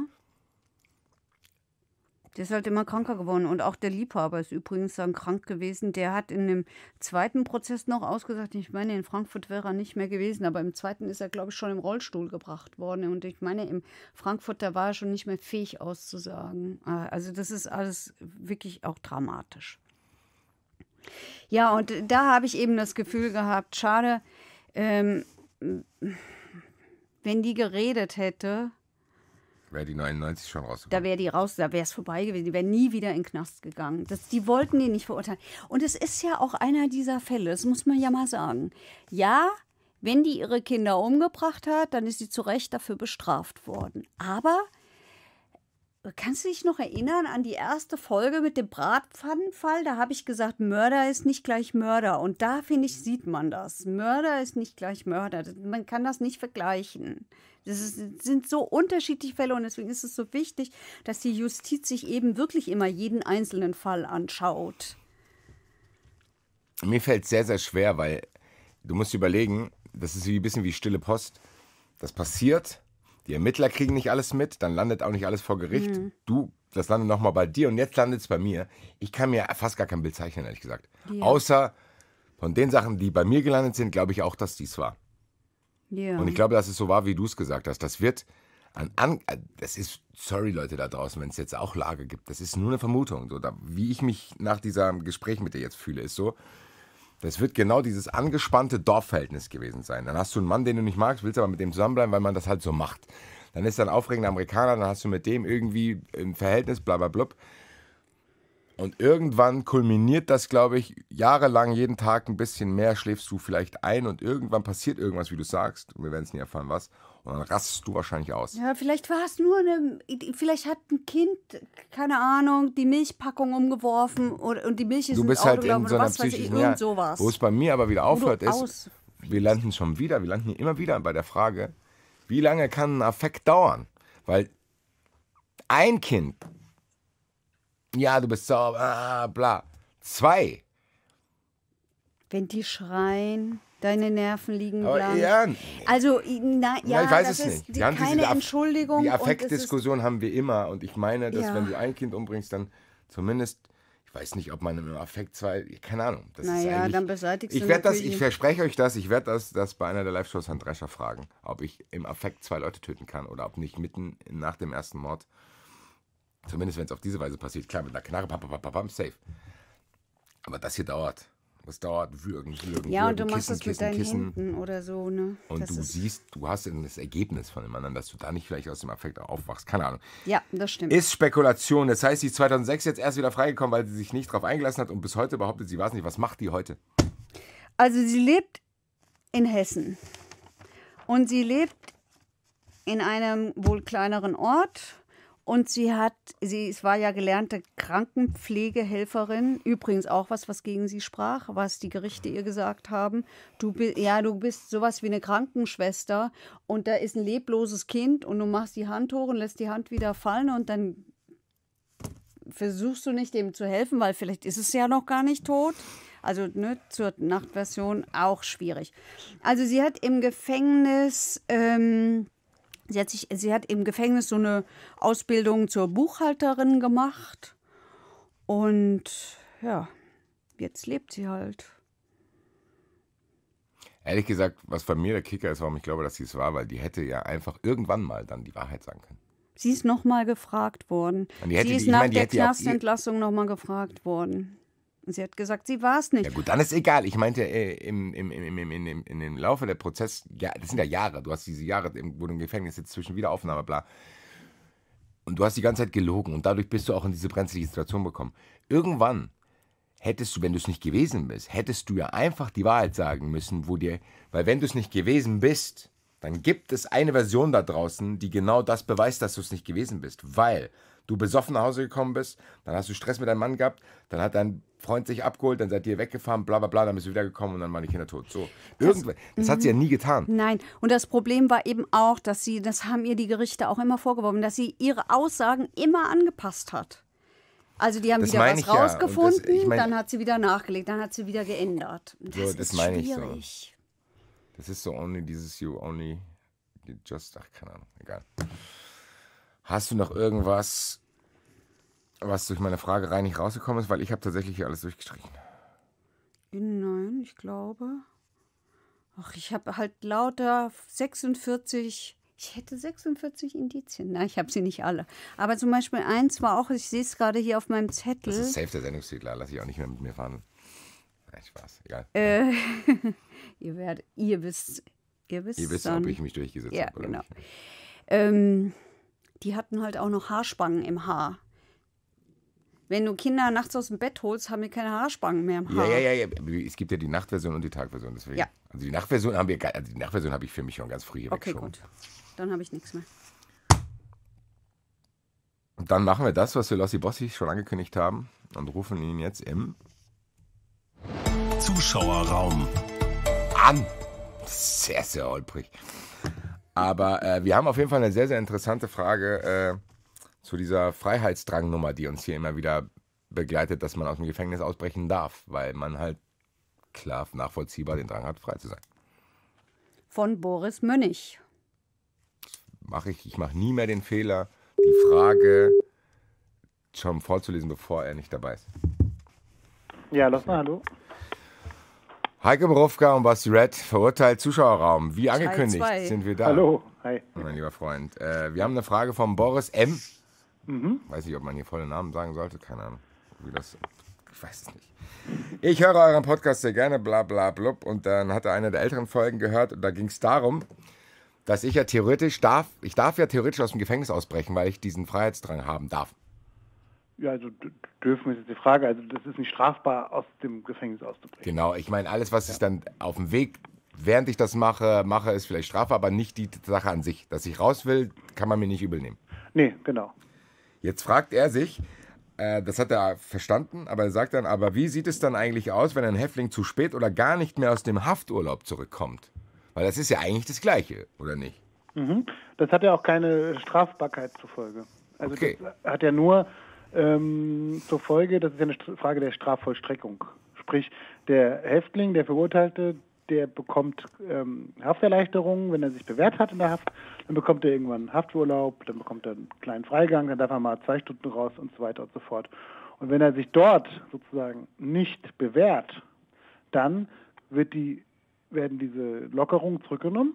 Der ist halt immer kranker geworden. Und auch der Liebhaber ist übrigens dann krank gewesen. Der hat in dem zweiten Prozess noch ausgesagt, ich meine, in Frankfurt wäre er nicht mehr gewesen, aber im zweiten ist er, glaube ich, schon im Rollstuhl gebracht worden. Und ich meine, in Frankfurt, da war er schon nicht mehr fähig auszusagen. Ah, also das ist alles wirklich auch dramatisch. Ja, und da habe ich eben das Gefühl gehabt, schade, ähm, wenn die geredet hätte, Wäre die 99 schon rausgekommen. Da wäre die raus, da wäre es vorbei gewesen. Die wäre nie wieder in den Knast gegangen. Das, die wollten den nicht verurteilen. Und es ist ja auch einer dieser Fälle, das muss man ja mal sagen. Ja, wenn die ihre Kinder umgebracht hat, dann ist sie zu Recht dafür bestraft worden. Aber kannst du dich noch erinnern an die erste Folge mit dem Bratpfannenfall? Da habe ich gesagt, Mörder ist nicht gleich Mörder. Und da, finde ich, sieht man das. Mörder ist nicht gleich Mörder. Man kann das nicht vergleichen. Das ist, sind so unterschiedliche Fälle und deswegen ist es so wichtig, dass die Justiz sich eben wirklich immer jeden einzelnen Fall anschaut. Mir fällt es sehr, sehr schwer, weil du musst überlegen, das ist wie ein bisschen wie stille Post. Das passiert, die Ermittler kriegen nicht alles mit, dann landet auch nicht alles vor Gericht. Mhm. Du, das landet nochmal bei dir und jetzt landet es bei mir. Ich kann mir fast gar kein Bild zeichnen, ehrlich gesagt. Ja. Außer von den Sachen, die bei mir gelandet sind, glaube ich auch, dass dies war. Yeah. Und ich glaube, dass es so war, wie du es gesagt hast. Das wird an, an, äh, das ist, sorry Leute da draußen, wenn es jetzt auch Lage gibt, das ist nur eine Vermutung. So, da, wie ich mich nach diesem ähm, Gespräch mit dir jetzt fühle, ist so, das wird genau dieses angespannte Dorfverhältnis gewesen sein. Dann hast du einen Mann, den du nicht magst, willst aber mit dem zusammenbleiben, weil man das halt so macht. Dann ist er ein aufregender Amerikaner, dann hast du mit dem irgendwie ein Verhältnis, bla bla bla. Und irgendwann kulminiert das, glaube ich, jahrelang, jeden Tag ein bisschen mehr, schläfst du vielleicht ein und irgendwann passiert irgendwas, wie du sagst. wir werden es nie erfahren, was. Und dann rastest du wahrscheinlich aus. Ja, vielleicht war es nur eine. Vielleicht hat ein Kind, keine Ahnung, die Milchpackung umgeworfen und, und die Milch ist Du bist Auto, halt in so einer was, psychischen. Ja, sowas. Wo es bei mir aber wieder aufhört, ist, wir landen schon wieder, wir landen immer wieder bei der Frage, wie lange kann ein Affekt dauern? Weil ein Kind ja, du bist sauer, ah, bla. Zwei. Wenn die schreien, deine Nerven liegen Aber blank. Ja, also, na, ja, ja, ich weiß das es ist nicht. Die, wir keine Entschuldigung. Die Affektdiskussion haben wir immer. Und ich meine, dass ja. wenn du ein Kind umbringst, dann zumindest ich weiß nicht, ob man im Affekt zwei, keine Ahnung. Das naja, dann beseitigst ich du das, Ich verspreche euch das, ich werde das, das bei einer der Live-Shows an Drescher fragen, ob ich im Affekt zwei Leute töten kann oder ob nicht mitten nach dem ersten Mord Zumindest, wenn es auf diese Weise passiert. Klar, mit einer Knarre, papapapapam, safe. Aber das hier dauert. Das dauert würgen, würgen, Ja, und du machst Kissen, das mit deinen Kissen. Händen oder so, ne? Und das du siehst, du hast das Ergebnis von dem anderen, dass du da nicht vielleicht aus dem Affekt aufwachst. Keine Ahnung. Ja, das stimmt. Ist Spekulation. Das heißt, sie ist 2006 jetzt erst wieder freigekommen, weil sie sich nicht drauf eingelassen hat und bis heute behauptet, sie weiß nicht. Was macht die heute? Also, sie lebt in Hessen. Und sie lebt in einem wohl kleineren Ort und sie hat, sie es war ja gelernte Krankenpflegehelferin, übrigens auch was, was gegen sie sprach, was die Gerichte ihr gesagt haben. Du bist, ja, du bist sowas wie eine Krankenschwester und da ist ein lebloses Kind und du machst die Hand hoch und lässt die Hand wieder fallen und dann versuchst du nicht dem zu helfen, weil vielleicht ist es ja noch gar nicht tot. Also ne, zur Nachtversion auch schwierig. Also sie hat im Gefängnis ähm, Sie hat, sich, sie hat im Gefängnis so eine Ausbildung zur Buchhalterin gemacht. Und ja, jetzt lebt sie halt. Ehrlich gesagt, was bei mir der Kicker ist, warum ich glaube, dass sie es war, weil die hätte ja einfach irgendwann mal dann die Wahrheit sagen können. Sie ist nochmal gefragt worden. sie ist die, nach meine, der Knastentlassung nochmal gefragt worden. Sie hat gesagt, sie war es nicht. Ja gut, dann ist egal. Ich meinte, äh, im, im, im, im, in, in, dem Laufe der Prozess, ja, das sind ja Jahre, du hast diese Jahre, wo du im Gefängnis sitzt, zwischen Wiederaufnahme, bla. Und du hast die ganze Zeit gelogen und dadurch bist du auch in diese brenzlige Situation gekommen. Irgendwann hättest du, wenn du es nicht gewesen bist, hättest du ja einfach die Wahrheit sagen müssen, wo dir, weil wenn du es nicht gewesen bist, dann gibt es eine Version da draußen, die genau das beweist, dass du es nicht gewesen bist. Weil du besoffen nach Hause gekommen bist, dann hast du Stress mit deinem Mann gehabt, dann hat dein Freund sich abgeholt, dann seid ihr weggefahren, bla bla bla, dann bist du wiedergekommen und dann waren die Kinder tot. So, irgendwann. Das, das hat sie ja mhm. nie getan. Nein, und das Problem war eben auch, dass sie, das haben ihr die Gerichte auch immer vorgeworfen, dass sie ihre Aussagen immer angepasst hat. Also die haben das wieder was rausgefunden, ja. das, ich mein, dann hat sie wieder nachgelegt, dann hat sie wieder geändert. Das, so, das ist meine schwierig. Ich so. Das ist so only dieses You, only just, ach keine Ahnung, egal. Hast du noch irgendwas, was durch meine Frage rein nicht rausgekommen ist? Weil ich habe tatsächlich hier alles durchgestrichen. Nein, ich glaube. Ach, ich habe halt lauter 46 ich hätte 46 Indizien. Nein, ich habe sie nicht alle. Aber zum Beispiel eins war auch, ich sehe es gerade hier auf meinem Zettel. Das ist safe der Sendungstitel, lass ich auch nicht mehr mit mir fahren. Nein, Spaß, egal. Äh, ihr werdet, ihr wisst, ihr wisst. Ihr wisst, dann, ob ich mich durchgesetzt ja, habe. Ja, genau. Nicht. Ähm, die hatten halt auch noch Haarspangen im Haar. Wenn du Kinder nachts aus dem Bett holst, haben wir keine Haarspangen mehr im Haar. Ja, ja, ja, Es gibt ja die Nachtversion und die Tagversion. Deswegen. Ja. Also die Nachtversion haben wir, also die Nachtversion habe ich für mich schon ganz früh hier Okay, gut. Dann habe ich nichts mehr. Und dann machen wir das, was wir Lossi Bossi schon angekündigt haben und rufen ihn jetzt im Zuschauerraum an. Sehr, sehr holprig. Aber äh, wir haben auf jeden Fall eine sehr, sehr interessante Frage äh, zu dieser Freiheitsdrangnummer, die uns hier immer wieder begleitet, dass man aus dem Gefängnis ausbrechen darf, weil man halt klar nachvollziehbar den Drang hat, frei zu sein. Von Boris Mönnig. Mache ich, ich mache nie mehr den Fehler, die Frage schon vorzulesen, bevor er nicht dabei ist. Ja, lass mal, hallo. Heike Borowka und Basti Red verurteilt Zuschauerraum. Wie angekündigt sind wir da. Hallo, hi. Mein lieber Freund. Äh, wir haben eine Frage von Boris M. Mhm. Weiß nicht, ob man hier volle Namen sagen sollte, keine Ahnung. Wie das, ich weiß es nicht. Ich höre euren Podcast sehr gerne, bla bla blub. Und dann hat er eine der älteren Folgen gehört und da ging es darum, dass ich ja theoretisch darf, ich darf ja theoretisch aus dem Gefängnis ausbrechen, weil ich diesen Freiheitsdrang haben darf. Ja, also dürfen ist jetzt die Frage. Also das ist nicht strafbar, aus dem Gefängnis auszubrechen. Genau, ich meine, alles, was ja. ich dann auf dem Weg, während ich das mache, mache, ist vielleicht strafbar, aber nicht die Sache an sich. Dass ich raus will, kann man mir nicht übel nehmen. Nee, genau. Jetzt fragt er sich, äh, das hat er verstanden, aber er sagt dann, aber wie sieht es dann eigentlich aus, wenn ein Häftling zu spät oder gar nicht mehr aus dem Hafturlaub zurückkommt? Weil das ist ja eigentlich das Gleiche, oder nicht? Mhm. Das hat ja auch keine Strafbarkeit zur Folge. Also okay. das hat ja nur ähm, zur Folge, das ist ja eine Frage der Strafvollstreckung. Sprich, der Häftling, der Verurteilte, der bekommt ähm, Hafterleichterungen, wenn er sich bewährt hat in der Haft, dann bekommt er irgendwann Hafturlaub, dann bekommt er einen kleinen Freigang, dann darf er mal zwei Stunden raus und so weiter und so fort. Und wenn er sich dort sozusagen nicht bewährt, dann wird die, werden diese Lockerungen zurückgenommen,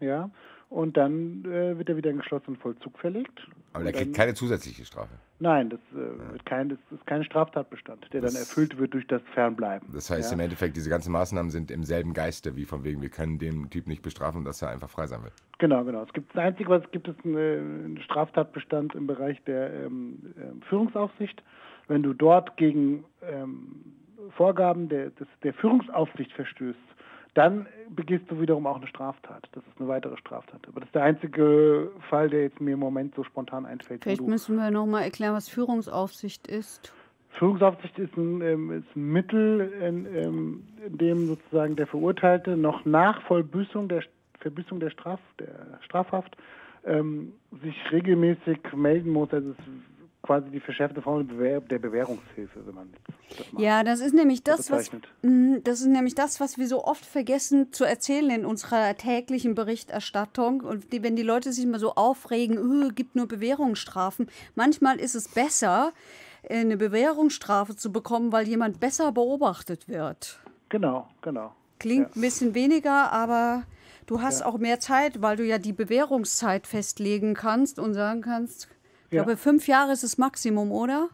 ja, und dann äh, wird er wieder in geschlossenen Vollzug verlegt aber der kriegt keine zusätzliche Strafe. Nein, das, äh, ja. kein, das ist kein Straftatbestand, der das, dann erfüllt wird durch das Fernbleiben. Das heißt ja. im Endeffekt, diese ganzen Maßnahmen sind im selben Geiste, wie von wegen, wir können den Typ nicht bestrafen, dass er einfach frei sein will. Genau, genau. Es gibt das Einzige, was es gibt, ist ein Straftatbestand im Bereich der ähm, ähm, Führungsaufsicht. Wenn du dort gegen ähm, Vorgaben der, des, der Führungsaufsicht verstößt, dann begehst du wiederum auch eine Straftat. Das ist eine weitere Straftat. Aber das ist der einzige Fall, der jetzt mir im Moment so spontan einfällt. Vielleicht müssen wir nochmal erklären, was Führungsaufsicht ist. Führungsaufsicht ist ein, ähm, ist ein Mittel, in, ähm, in, dem sozusagen der Verurteilte noch nach Vollbüßung der Verbüßung der, Straf, der Strafhaft ähm, sich regelmäßig melden muss. Also es quasi die verschärfte Form der Bewährungshilfe, wenn man das Ja, das ist nämlich das, was mhm, das ist nämlich das, was wir so oft vergessen zu erzählen in unserer täglichen Berichterstattung und die, wenn die Leute sich mal so aufregen, öh, gibt nur Bewährungsstrafen. Manchmal ist es besser äh, eine Bewährungsstrafe zu bekommen, weil jemand besser beobachtet wird. Genau, genau. Klingt ja. ein bisschen weniger, aber du hast ja. auch mehr Zeit, weil du ja die Bewährungszeit festlegen kannst und sagen kannst, ich glaube, fünf Jahre ist das Maximum, oder?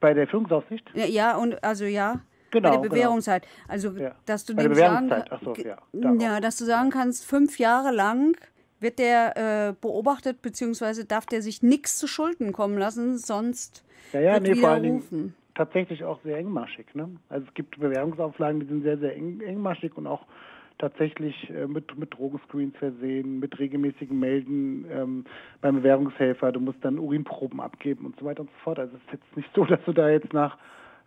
Bei der Führungsaufsicht? Ja, ja und also ja. Genau, bei der genau. Bewährungszeit. Genau. Also, ja. dass du bei dem sagen, so, ja, ja, dass du sagen kannst, fünf Jahre lang wird der äh, beobachtet, beziehungsweise darf der sich nichts zu Schulden kommen lassen, sonst ja, ja, wird nee, widerrufen. Tatsächlich auch sehr engmaschig. Ne? Also es gibt Bewährungsauflagen, die sind sehr, sehr eng, engmaschig und auch tatsächlich äh, mit, mit Drogenscreens versehen, mit regelmäßigen Melden ähm, beim Bewährungshelfer. Du musst dann Urinproben abgeben und so weiter und so fort. Also es ist jetzt nicht so, dass du da jetzt nach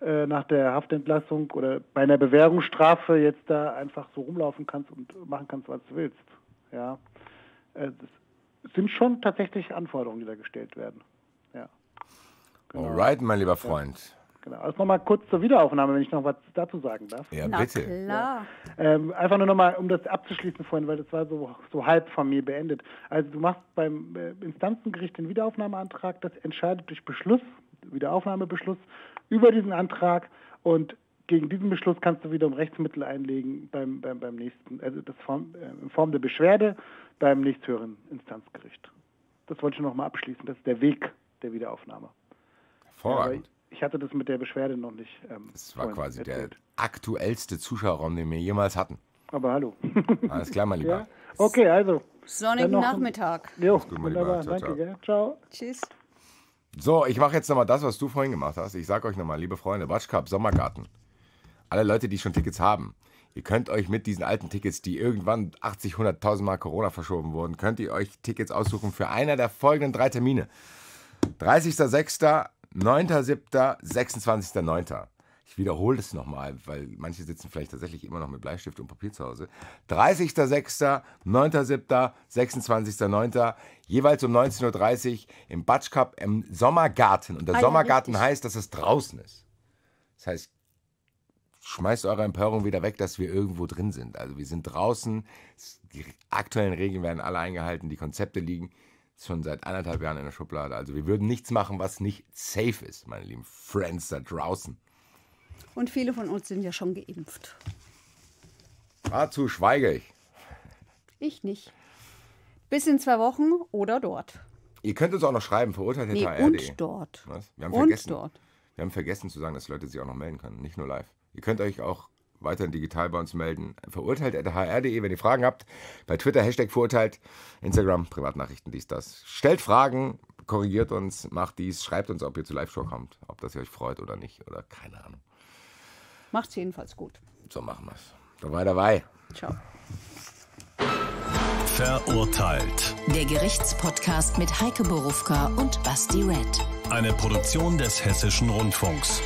äh, nach der Haftentlassung oder bei einer Bewährungsstrafe jetzt da einfach so rumlaufen kannst und machen kannst, was du willst. Ja, Es äh, sind schon tatsächlich Anforderungen, die da gestellt werden. Ja. Genau. Alright, mein lieber Freund. Genau. Also nochmal kurz zur Wiederaufnahme, wenn ich noch was dazu sagen darf. Ja, Na, bitte. Klar. Ja. Ähm, einfach nur nochmal, um das abzuschließen vorhin, weil das war so, so halb von mir beendet. Also du machst beim äh, Instanzengericht den Wiederaufnahmeantrag, das entscheidet durch Beschluss, Wiederaufnahmebeschluss über diesen Antrag und gegen diesen Beschluss kannst du wiederum Rechtsmittel einlegen beim, beim, beim nächsten, also das Form, äh, in Form der Beschwerde beim nächsthöheren Instanzgericht. Das wollte ich nochmal abschließen. Das ist der Weg der Wiederaufnahme. Hervorragend ich hatte das mit der Beschwerde noch nicht. Ähm, das war quasi erzählt. der aktuellste Zuschauerraum, den wir jemals hatten. Aber hallo. Alles klar, mein Lieber. Ja? Okay, also. Sonnigen Nachmittag. Jo, gut, wunderbar. Lieber. Danke, gell? Ciao. Tschüss. So, ich mache jetzt nochmal das, was du vorhin gemacht hast. Ich sage euch nochmal, liebe Freunde, Watschcup, Sommergarten. Alle Leute, die schon Tickets haben, ihr könnt euch mit diesen alten Tickets, die irgendwann 80, 100.000 Mal Corona verschoben wurden, könnt ihr euch Tickets aussuchen für einer der folgenden drei Termine. 30.06. 9.7., 26.9. Ich wiederhole es nochmal, weil manche sitzen vielleicht tatsächlich immer noch mit Bleistift und Papier zu Hause. 30.06., 9.07., 26.09. Jeweils um 19.30 Uhr im Batsch Cup im Sommergarten. Und der ah, Sommergarten ja, heißt, dass es draußen ist. Das heißt, schmeißt eure Empörung wieder weg, dass wir irgendwo drin sind. Also wir sind draußen, die aktuellen Regeln werden alle eingehalten, die Konzepte liegen schon seit anderthalb Jahren in der Schublade. Also wir würden nichts machen, was nicht safe ist, meine lieben Friends da draußen. Und viele von uns sind ja schon geimpft. Dazu schweige ich. Ich nicht. Bis in zwei Wochen oder dort. Ihr könnt uns auch noch schreiben, verurteilt nee, und dort. Was? Wir haben und vergessen. dort. Wir haben vergessen zu sagen, dass Leute sich auch noch melden können, nicht nur live. Ihr könnt euch auch weiterhin digital bei uns melden. Verurteilt at hr.de, wenn ihr Fragen habt. Bei Twitter Hashtag verurteilt, Instagram, Privatnachrichten, dies, das. Stellt Fragen, korrigiert uns, macht dies, schreibt uns, ob ihr zur Live-Show kommt, ob das ihr euch freut oder nicht oder keine Ahnung. Macht's jedenfalls gut. So machen wir's. Dabei, dabei. Ciao. Verurteilt. Der Gerichtspodcast mit Heike Borufka und Basti Red. Eine Produktion des Hessischen Rundfunks.